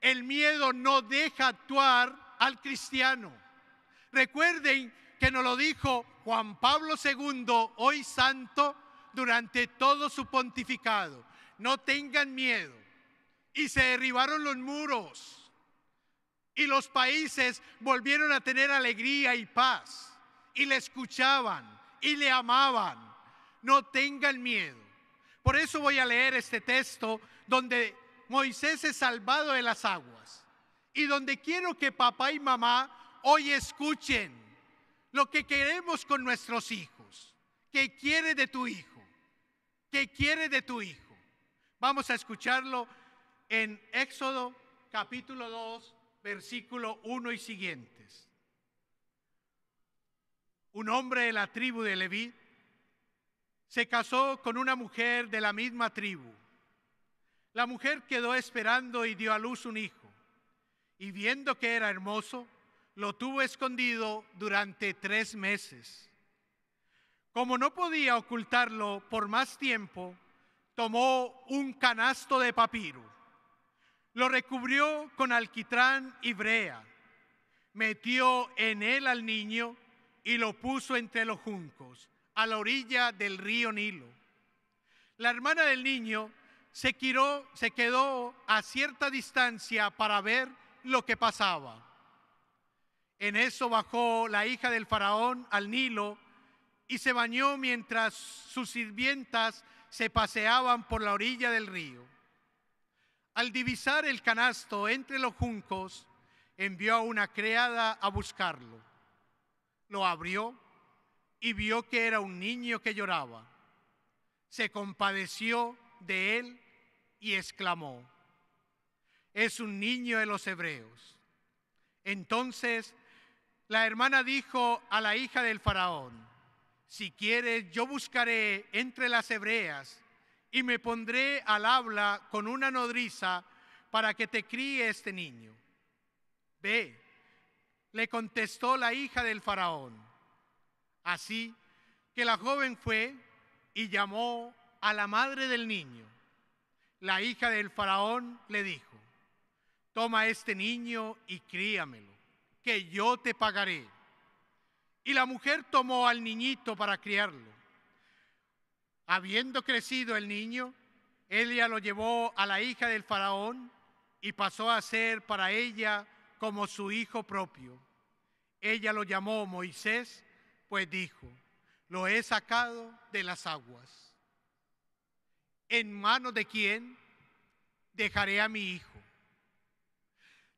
El miedo no deja actuar al cristiano. Recuerden que nos lo dijo Juan Pablo II, hoy santo, durante todo su pontificado. No tengan miedo. Y se derribaron los muros. Y los países volvieron a tener alegría y paz. Y le escuchaban y le amaban. No tengan miedo. Por eso voy a leer este texto donde Moisés es salvado de las aguas y donde quiero que papá y mamá hoy escuchen lo que queremos con nuestros hijos. ¿Qué quiere de tu hijo? ¿Qué quiere de tu hijo? Vamos a escucharlo en Éxodo capítulo 2, versículo 1 y siguientes. Un hombre de la tribu de Leví se casó con una mujer de la misma tribu. La mujer quedó esperando y dio a luz un hijo y viendo que era hermoso, lo tuvo escondido durante tres meses. Como no podía ocultarlo por más tiempo, tomó un canasto de papiro, lo recubrió con alquitrán y brea, metió en él al niño y lo puso entre los juncos, a la orilla del río Nilo. La hermana del niño se, quedó a cierta distancia para ver lo que pasaba. En eso bajó la hija del faraón al Nilo y se bañó mientras sus sirvientas se paseaban por la orilla del río. Al divisar el canasto entre los juncos, envió a una criada a buscarlo. Lo abrió y vio que era un niño que lloraba. Se compadeció de él y exclamó, es un niño de los hebreos. Entonces la hermana dijo a la hija del faraón, si quieres yo buscaré entre las hebreas y me pondré al habla con una nodriza para que te críe este niño. Ve, le contestó la hija del faraón. Así que la joven fue y llamó a la madre del niño. La hija del faraón le dijo, toma este niño y críamelo, que yo te pagaré. Y la mujer tomó al niñito para criarlo. Habiendo crecido el niño, ella lo llevó a la hija del faraón y pasó a ser para ella como su hijo propio. Ella lo llamó Moisés, pues dijo, lo he sacado de las aguas. ¿En manos de quién dejaré a mi hijo?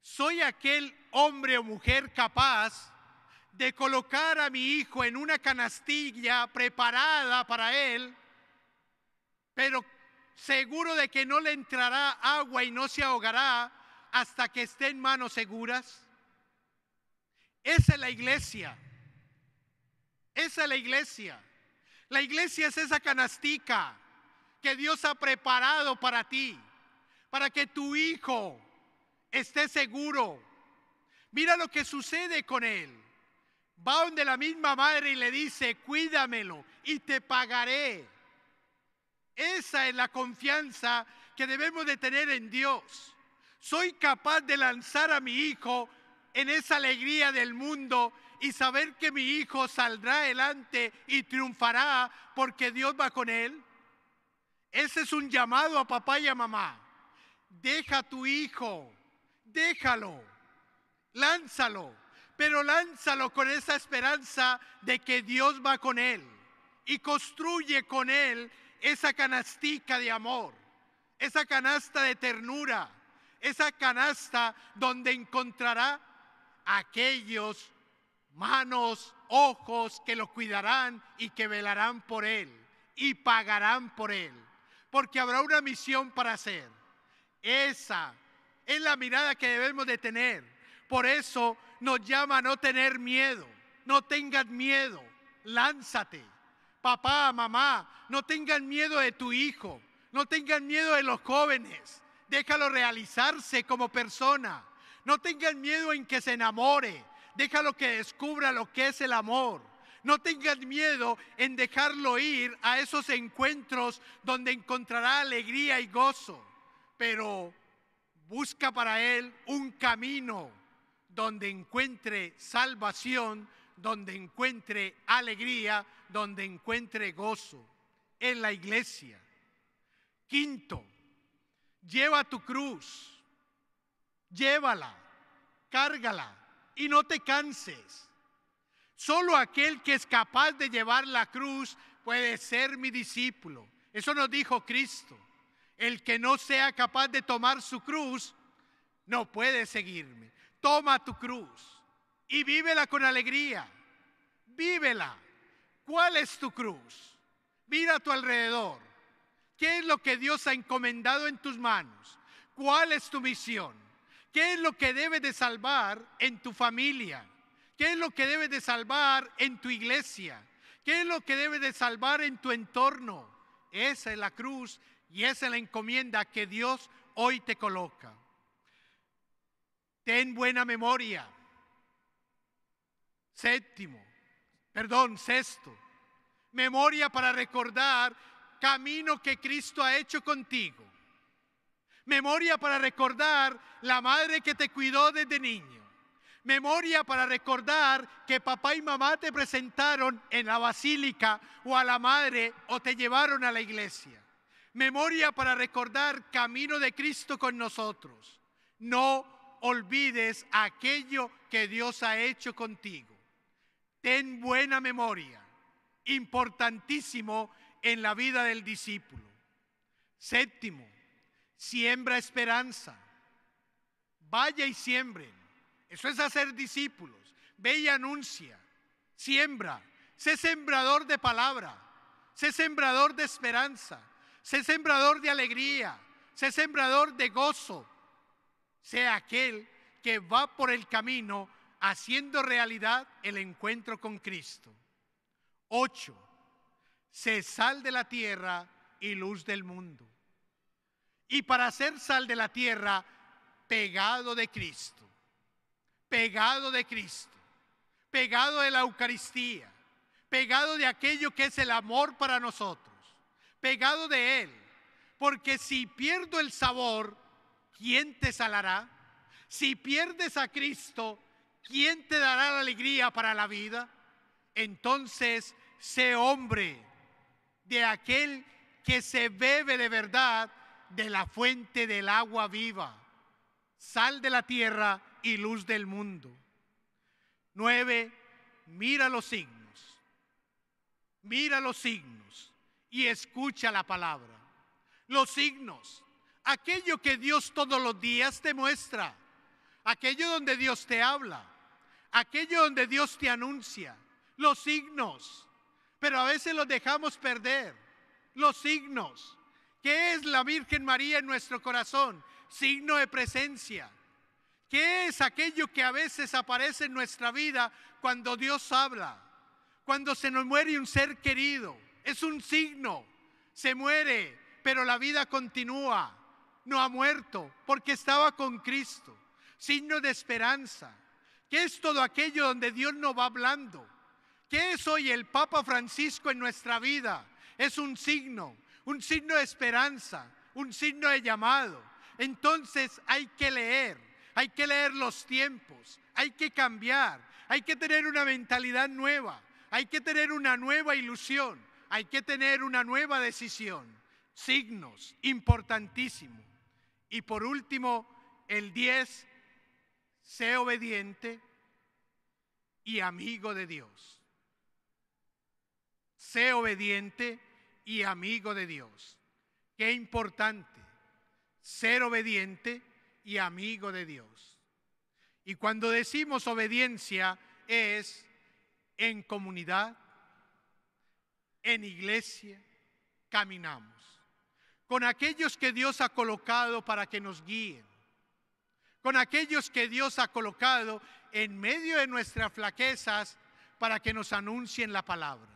soy aquel hombre o mujer capaz de colocar a mi hijo en una canastilla preparada para él, pero seguro de que no le entrará agua y no se ahogará hasta que esté en manos seguras. Esa es la iglesia. Esa es la iglesia. La iglesia es esa canastica que Dios ha preparado para ti, para que tu hijo esté seguro. Mira lo que sucede con él. Va donde la misma madre y le dice, cuídamelo y te pagaré. Esa es la confianza que debemos de tener en Dios. Soy capaz de lanzar a mi hijo en esa alegría del mundo y saber que mi hijo saldrá adelante y triunfará porque Dios va con él. Ese es un llamado a papá y a mamá. Deja a tu hijo déjalo, lánzalo, pero lánzalo con esa esperanza de que Dios va con él y construye con él esa canastica de amor, esa canasta de ternura, esa canasta donde encontrará aquellos manos, ojos que lo cuidarán y que velarán por él y pagarán por él, porque habrá una misión para hacer. Esa es la mirada que debemos de tener. Por eso nos llama a no tener miedo. No tengas miedo. Lánzate. Papá, mamá, no tengan miedo de tu hijo. No tengan miedo de los jóvenes. Déjalo realizarse como persona. No tengan miedo en que se enamore. Déjalo que descubra lo que es el amor. No tengan miedo en dejarlo ir a esos encuentros donde encontrará alegría y gozo. Pero busca para él un camino donde encuentre salvación, donde encuentre alegría, donde encuentre gozo en la iglesia. Quinto, lleva tu cruz, llévala, cárgala y no te canses. Solo aquel que es capaz de llevar la cruz puede ser mi discípulo. Eso nos dijo Cristo. El que no sea capaz de tomar su cruz, no puede seguirme. Toma tu cruz y vívela con alegría. Vívela. ¿Cuál es tu cruz? Mira a tu alrededor. ¿Qué es lo que Dios ha encomendado en tus manos? ¿Cuál es tu misión? ¿Qué es lo que debes de salvar en tu familia? ¿Qué es lo que debes de salvar en tu iglesia? ¿Qué es lo que debes de salvar en tu entorno? Esa es la cruz y esa es la encomienda que Dios hoy te coloca. Ten buena memoria. Séptimo, perdón, sexto. Memoria para recordar camino que Cristo ha hecho contigo. Memoria para recordar la madre que te cuidó desde niño. Memoria para recordar que papá y mamá te presentaron en la basílica o a la madre o te llevaron a la iglesia. Memoria para recordar camino de Cristo con nosotros. No olvides aquello que Dios ha hecho contigo. Ten buena memoria, importantísimo en la vida del discípulo. Séptimo, siembra esperanza. Vaya y siembre. Eso es hacer discípulos. Ve y anuncia. Siembra. Sé sembrador de palabra. Sé sembrador de esperanza. Sé sembrador de alegría, sé sembrador de gozo. Sé aquel que va por el camino haciendo realidad el encuentro con Cristo. 8. Sé sal de la tierra y luz del mundo. Y para ser sal de la tierra, pegado de Cristo, pegado de Cristo, pegado de la Eucaristía, pegado de aquello que es el amor para nosotros pegado de él. Porque si pierdo el sabor, ¿quién te salará? Si pierdes a Cristo, ¿quién te dará la alegría para la vida? Entonces, sé hombre de aquel que se bebe de verdad de la fuente del agua viva, sal de la tierra y luz del mundo. Nueve, mira los signos. Mira los signos y escucha la palabra. Los signos, aquello que Dios todos los días te muestra, aquello donde Dios te habla, aquello donde Dios te anuncia, los signos. Pero a veces los dejamos perder, los signos. ¿Qué es la Virgen María en nuestro corazón? Signo de presencia. ¿Qué es aquello que a veces aparece en nuestra vida cuando Dios habla? Cuando se nos muere un ser querido, es un signo. Se muere, pero la vida continúa. No ha muerto porque estaba con Cristo. Signo de esperanza. ¿Qué es todo aquello donde Dios no va hablando? ¿Qué es hoy el Papa Francisco en nuestra vida? Es un signo, un signo de esperanza, un signo de llamado. Entonces hay que leer, hay que leer los tiempos, hay que cambiar, hay que tener una mentalidad nueva, hay que tener una nueva ilusión hay que tener una nueva decisión, signos, importantísimo. Y por último, el 10, sé obediente y amigo de Dios. Sé obediente y amigo de Dios. Qué importante ser obediente y amigo de Dios. Y cuando decimos obediencia es en comunidad, en iglesia caminamos, con aquellos que Dios ha colocado para que nos guíen, con aquellos que Dios ha colocado en medio de nuestras flaquezas para que nos anuncien la palabra,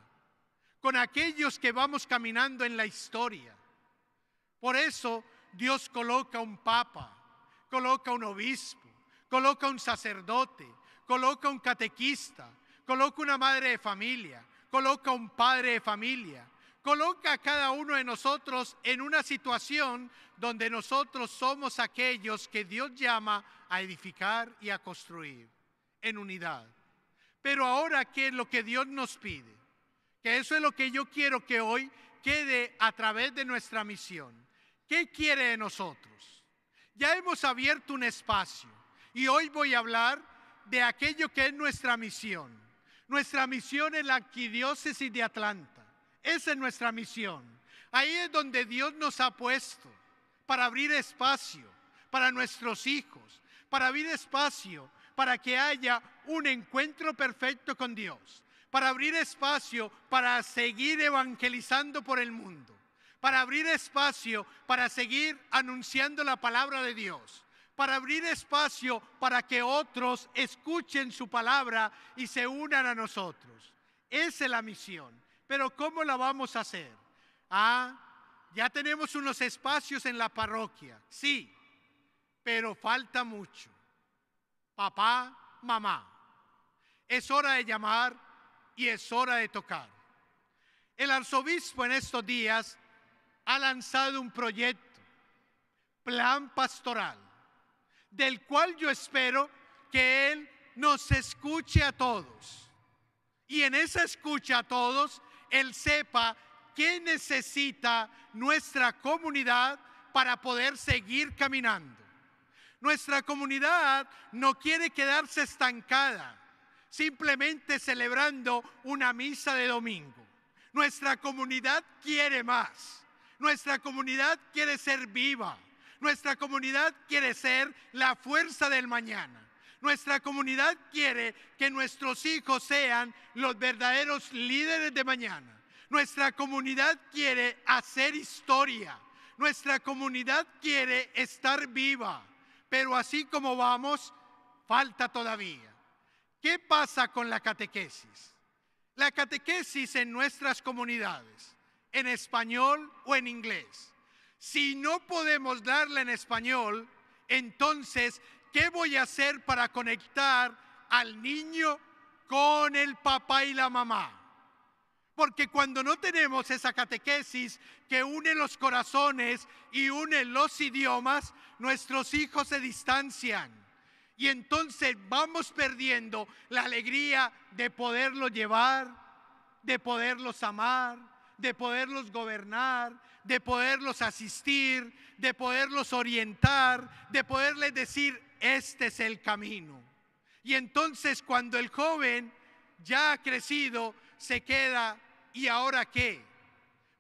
con aquellos que vamos caminando en la historia. Por eso Dios coloca un papa, coloca un obispo, coloca un sacerdote, coloca un catequista, coloca una madre de familia, coloca un padre de familia, coloca a cada uno de nosotros en una situación donde nosotros somos aquellos que Dios llama a edificar y a construir en unidad. Pero ahora, ¿qué es lo que Dios nos pide? Que eso es lo que yo quiero que hoy quede a través de nuestra misión. ¿Qué quiere de nosotros? Ya hemos abierto un espacio y hoy voy a hablar de aquello que es nuestra misión. Nuestra misión es la arquidiócesis de Atlanta. Esa es nuestra misión. Ahí es donde Dios nos ha puesto para abrir espacio para nuestros hijos, para abrir espacio para que haya un encuentro perfecto con Dios, para abrir espacio para seguir evangelizando por el mundo, para abrir espacio para seguir anunciando la palabra de Dios para abrir espacio para que otros escuchen su palabra y se unan a nosotros. Esa es la misión. Pero ¿cómo la vamos a hacer? Ah, ya tenemos unos espacios en la parroquia, sí, pero falta mucho. Papá, mamá, es hora de llamar y es hora de tocar. El arzobispo en estos días ha lanzado un proyecto, plan pastoral, del cual yo espero que Él nos escuche a todos. Y en esa escucha a todos, Él sepa qué necesita nuestra comunidad para poder seguir caminando. Nuestra comunidad no quiere quedarse estancada, simplemente celebrando una misa de domingo. Nuestra comunidad quiere más. Nuestra comunidad quiere ser viva. Nuestra comunidad quiere ser la fuerza del mañana. Nuestra comunidad quiere que nuestros hijos sean los verdaderos líderes de mañana. Nuestra comunidad quiere hacer historia. Nuestra comunidad quiere estar viva. Pero así como vamos, falta todavía. ¿Qué pasa con la catequesis? La catequesis en nuestras comunidades, en español o en inglés si no podemos darle en español, entonces, ¿qué voy a hacer para conectar al niño con el papá y la mamá? Porque cuando no tenemos esa catequesis que une los corazones y une los idiomas, nuestros hijos se distancian. Y entonces vamos perdiendo la alegría de poderlos llevar, de poderlos amar, de poderlos gobernar, de poderlos asistir, de poderlos orientar, de poderles decir, este es el camino. Y entonces cuando el joven ya ha crecido, se queda, ¿y ahora qué?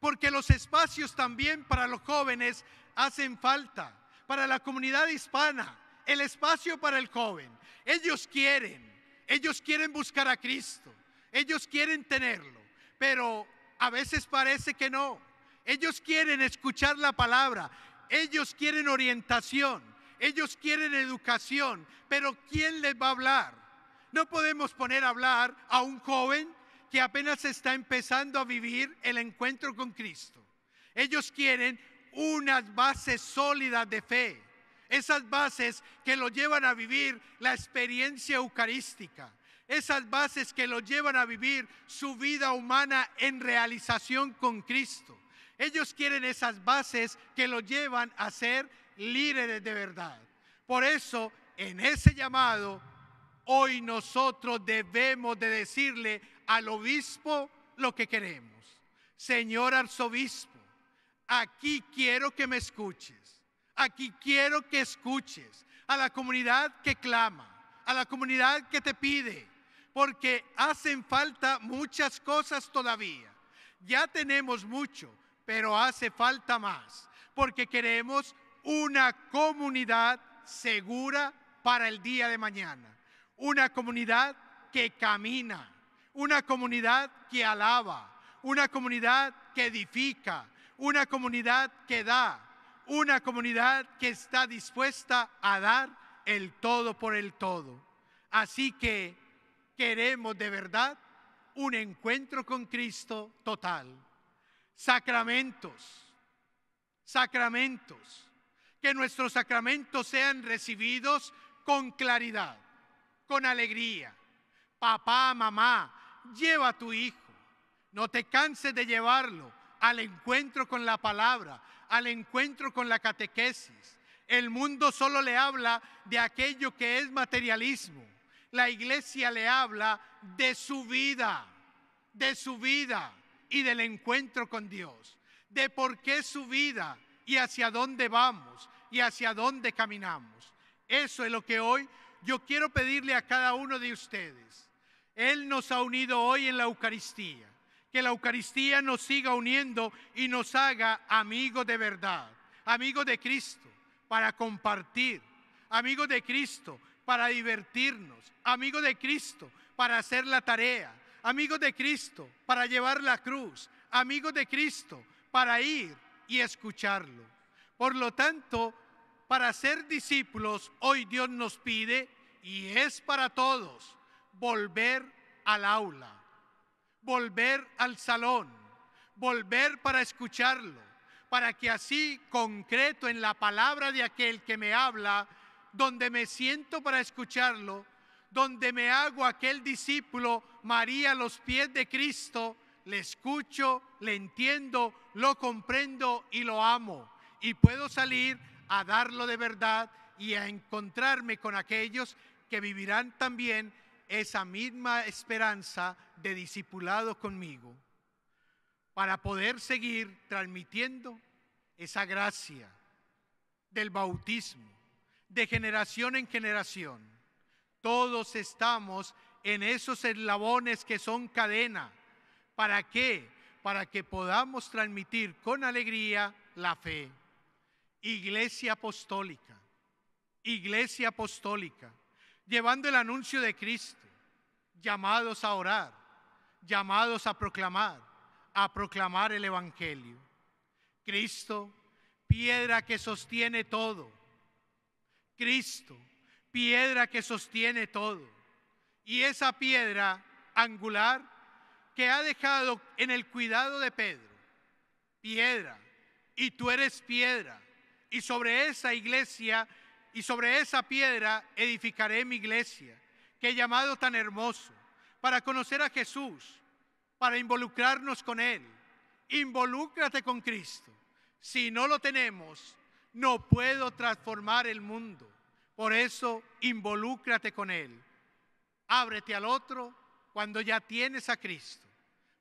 Porque los espacios también para los jóvenes hacen falta, para la comunidad hispana, el espacio para el joven. Ellos quieren, ellos quieren buscar a Cristo, ellos quieren tenerlo, pero a veces parece que no. Ellos quieren escuchar la palabra, ellos quieren orientación, ellos quieren educación, pero ¿quién les va a hablar? No podemos poner a hablar a un joven que apenas está empezando a vivir el encuentro con Cristo. Ellos quieren unas bases sólidas de fe, esas bases que lo llevan a vivir la experiencia eucarística, esas bases que lo llevan a vivir su vida humana en realización con Cristo. Ellos quieren esas bases que los llevan a ser líderes de verdad. Por eso, en ese llamado, hoy nosotros debemos de decirle al obispo lo que queremos. Señor arzobispo, aquí quiero que me escuches. Aquí quiero que escuches a la comunidad que clama, a la comunidad que te pide, porque hacen falta muchas cosas todavía. Ya tenemos mucho, pero hace falta más, porque queremos una comunidad segura para el día de mañana, una comunidad que camina, una comunidad que alaba, una comunidad que edifica, una comunidad que da, una comunidad que está dispuesta a dar el todo por el todo. Así que queremos de verdad un encuentro con Cristo total Sacramentos, sacramentos. Que nuestros sacramentos sean recibidos con claridad, con alegría. Papá, mamá, lleva a tu hijo. No te canses de llevarlo al encuentro con la palabra, al encuentro con la catequesis. El mundo solo le habla de aquello que es materialismo. La iglesia le habla de su vida, de su vida y del encuentro con Dios, de por qué su vida y hacia dónde vamos y hacia dónde caminamos. Eso es lo que hoy yo quiero pedirle a cada uno de ustedes. Él nos ha unido hoy en la Eucaristía. Que la Eucaristía nos siga uniendo y nos haga amigos de verdad, amigos de Cristo, para compartir, amigos de Cristo, para divertirnos, amigos de Cristo, para hacer la tarea, amigos de Cristo para llevar la cruz, amigos de Cristo para ir y escucharlo. Por lo tanto, para ser discípulos, hoy Dios nos pide, y es para todos, volver al aula, volver al salón, volver para escucharlo, para que así, concreto en la palabra de aquel que me habla, donde me siento para escucharlo, donde me hago aquel discípulo, María, los pies de Cristo, le escucho, le entiendo, lo comprendo y lo amo. Y puedo salir a darlo de verdad y a encontrarme con aquellos que vivirán también esa misma esperanza de discipulado conmigo, para poder seguir transmitiendo esa gracia del bautismo de generación en generación todos estamos en esos eslabones que son cadena. ¿Para qué? Para que podamos transmitir con alegría la fe. Iglesia apostólica, iglesia apostólica, llevando el anuncio de Cristo, llamados a orar, llamados a proclamar, a proclamar el Evangelio. Cristo, piedra que sostiene todo. Cristo, piedra que sostiene todo. Y esa piedra angular que ha dejado en el cuidado de Pedro, piedra, y tú eres piedra, y sobre esa iglesia, y sobre esa piedra edificaré mi iglesia, que he llamado tan hermoso, para conocer a Jesús, para involucrarnos con Él. Involúcrate con Cristo. Si no lo tenemos, no puedo transformar el mundo. Por eso, involúcrate con Él. Ábrete al otro cuando ya tienes a Cristo,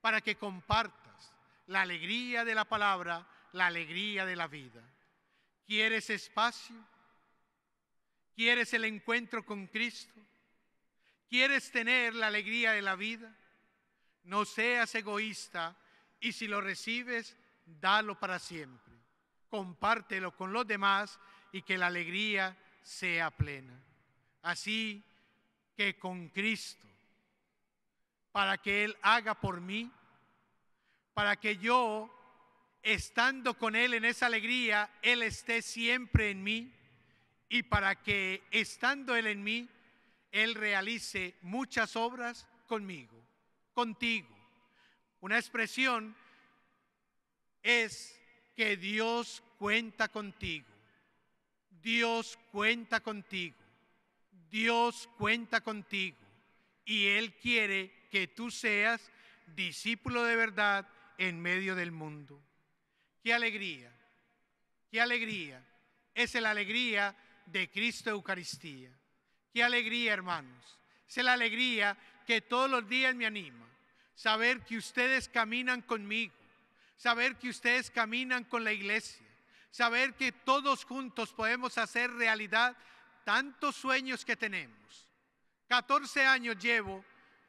para que compartas la alegría de la palabra, la alegría de la vida. ¿Quieres espacio? ¿Quieres el encuentro con Cristo? ¿Quieres tener la alegría de la vida? No seas egoísta y si lo recibes, dalo para siempre. Compártelo con los demás y que la alegría sea plena. Así que con Cristo, para que Él haga por mí, para que yo, estando con Él en esa alegría, Él esté siempre en mí, y para que, estando Él en mí, Él realice muchas obras conmigo, contigo. Una expresión es que Dios cuenta contigo. Dios cuenta contigo, Dios cuenta contigo y Él quiere que tú seas discípulo de verdad en medio del mundo. Qué alegría, qué alegría. Es la alegría de Cristo Eucaristía. Qué alegría, hermanos. Es la alegría que todos los días me anima. Saber que ustedes caminan conmigo, saber que ustedes caminan con la iglesia saber que todos juntos podemos hacer realidad tantos sueños que tenemos. 14 años llevo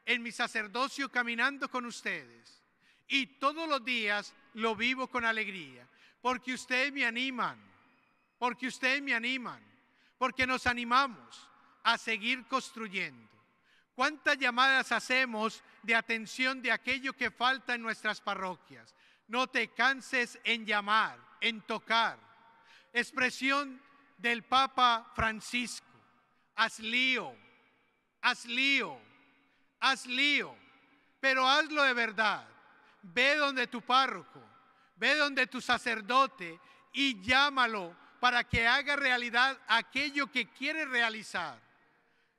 en mi sacerdocio caminando con ustedes y todos los días lo vivo con alegría, porque ustedes me animan, porque ustedes me animan, porque nos animamos a seguir construyendo. ¿Cuántas llamadas hacemos de atención de aquello que falta en nuestras parroquias? No te canses en llamar, en tocar. Expresión del Papa Francisco. Haz lío, haz lío, haz lío, pero hazlo de verdad. Ve donde tu párroco, ve donde tu sacerdote y llámalo para que haga realidad aquello que quiere realizar.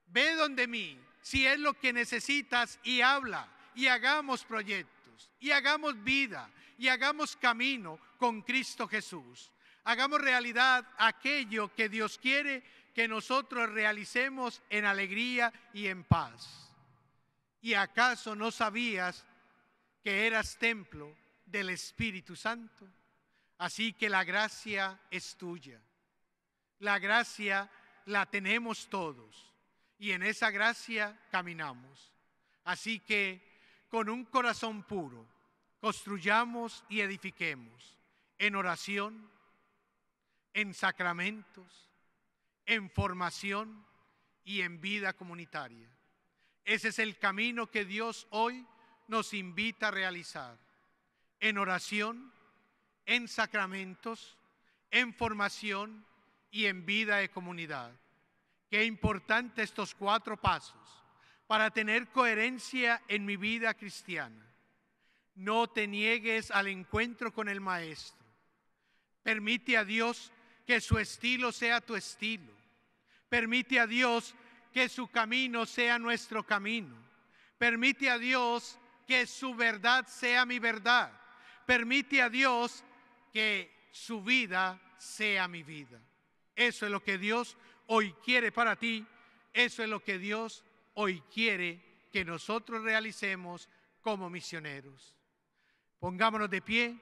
Ve donde mí, si es lo que necesitas y habla y hagamos proyectos y hagamos vida y hagamos camino con Cristo Jesús. Hagamos realidad aquello que Dios quiere que nosotros realicemos en alegría y en paz. ¿Y acaso no sabías que eras templo del Espíritu Santo? Así que la gracia es tuya. La gracia la tenemos todos y en esa gracia caminamos. Así que con un corazón puro construyamos y edifiquemos en oración, en sacramentos, en formación y en vida comunitaria. Ese es el camino que Dios hoy nos invita a realizar. En oración, en sacramentos, en formación y en vida de comunidad. Qué importante estos cuatro pasos para tener coherencia en mi vida cristiana. No te niegues al encuentro con el Maestro. Permite a Dios que su estilo sea tu estilo. Permite a Dios que su camino sea nuestro camino. Permite a Dios que su verdad sea mi verdad. Permite a Dios que su vida sea mi vida. Eso es lo que Dios hoy quiere para ti. Eso es lo que Dios hoy quiere que nosotros realicemos como misioneros. Pongámonos de pie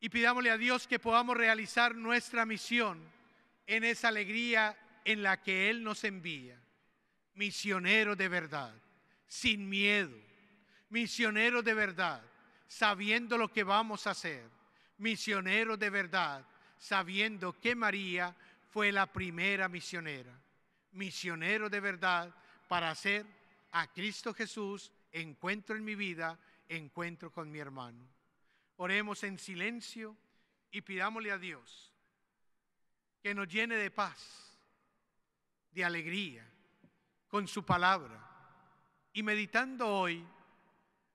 y pidámosle a Dios que podamos realizar nuestra misión en esa alegría en la que Él nos envía. Misionero de verdad, sin miedo. Misionero de verdad, sabiendo lo que vamos a hacer. Misionero de verdad, sabiendo que María fue la primera misionera. Misionero de verdad para hacer a Cristo Jesús encuentro en mi vida, encuentro con mi hermano. Oremos en silencio y pidámosle a Dios que nos llene de paz, de alegría, con su palabra y meditando hoy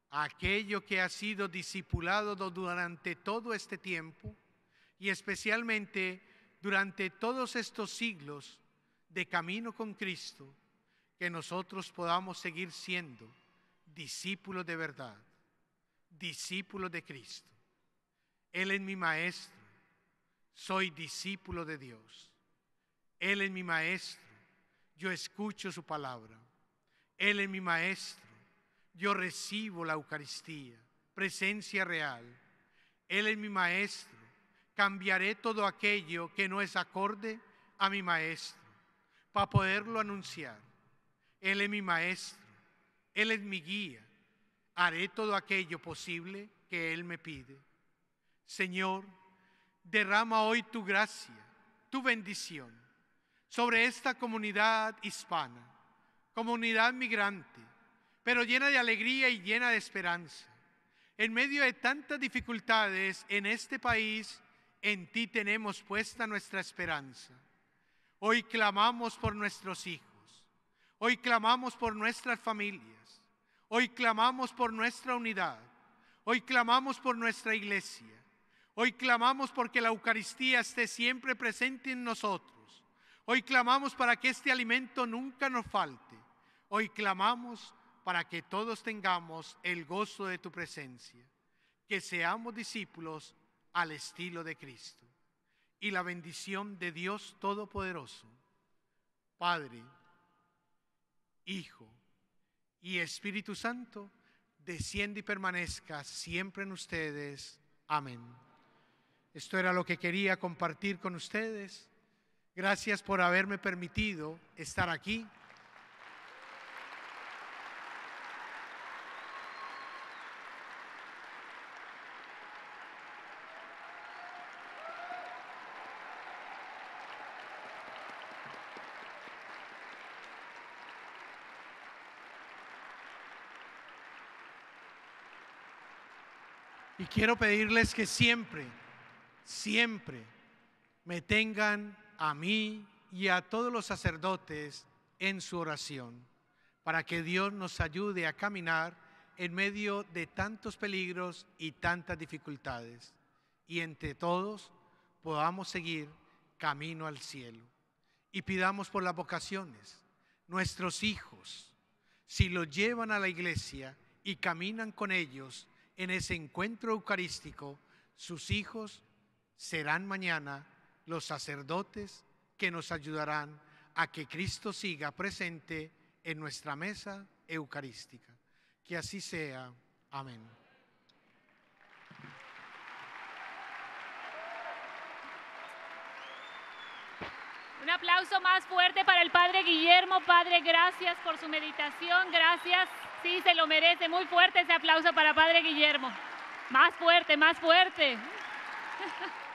aquello que ha sido discipulado durante todo este tiempo y especialmente durante todos estos siglos de camino con Cristo, que nosotros podamos seguir siendo discípulos de verdad, discípulos de Cristo. Él es mi maestro. Soy discípulo de Dios. Él es mi maestro. Yo escucho su palabra. Él es mi maestro. Yo recibo la Eucaristía, presencia real. Él es mi maestro. Cambiaré todo aquello que no es acorde a mi maestro para poderlo anunciar. Él es mi maestro. Él es mi guía. Haré todo aquello posible que Él me pide. Señor, derrama hoy tu gracia, tu bendición sobre esta comunidad hispana, comunidad migrante, pero llena de alegría y llena de esperanza. En medio de tantas dificultades en este país, en ti tenemos puesta nuestra esperanza. Hoy clamamos por nuestros hijos. Hoy clamamos por nuestras familias. Hoy clamamos por nuestra unidad. Hoy clamamos por nuestra iglesia. Hoy clamamos porque la Eucaristía esté siempre presente en nosotros. Hoy clamamos para que este alimento nunca nos falte. Hoy clamamos para que todos tengamos el gozo de tu presencia, que seamos discípulos al estilo de Cristo. Y la bendición de Dios Todopoderoso, Padre, Hijo y Espíritu Santo, desciende y permanezca siempre en ustedes. Amén. Esto era lo que quería compartir con ustedes. Gracias por haberme permitido estar aquí. Y quiero pedirles que siempre siempre me tengan a mí y a todos los sacerdotes en su oración, para que Dios nos ayude a caminar en medio de tantos peligros y tantas dificultades, y entre todos podamos seguir camino al cielo. Y pidamos por las vocaciones, nuestros hijos, si los llevan a la iglesia y caminan con ellos en ese encuentro eucarístico, sus hijos serán mañana los sacerdotes que nos ayudarán a que Cristo siga presente en nuestra mesa eucarística. Que así sea. Amén. Un aplauso más fuerte para el Padre Guillermo. Padre, gracias por su meditación. Gracias. Sí, se lo merece. Muy fuerte ese aplauso para Padre Guillermo. Más fuerte, más fuerte. [LAUGHS]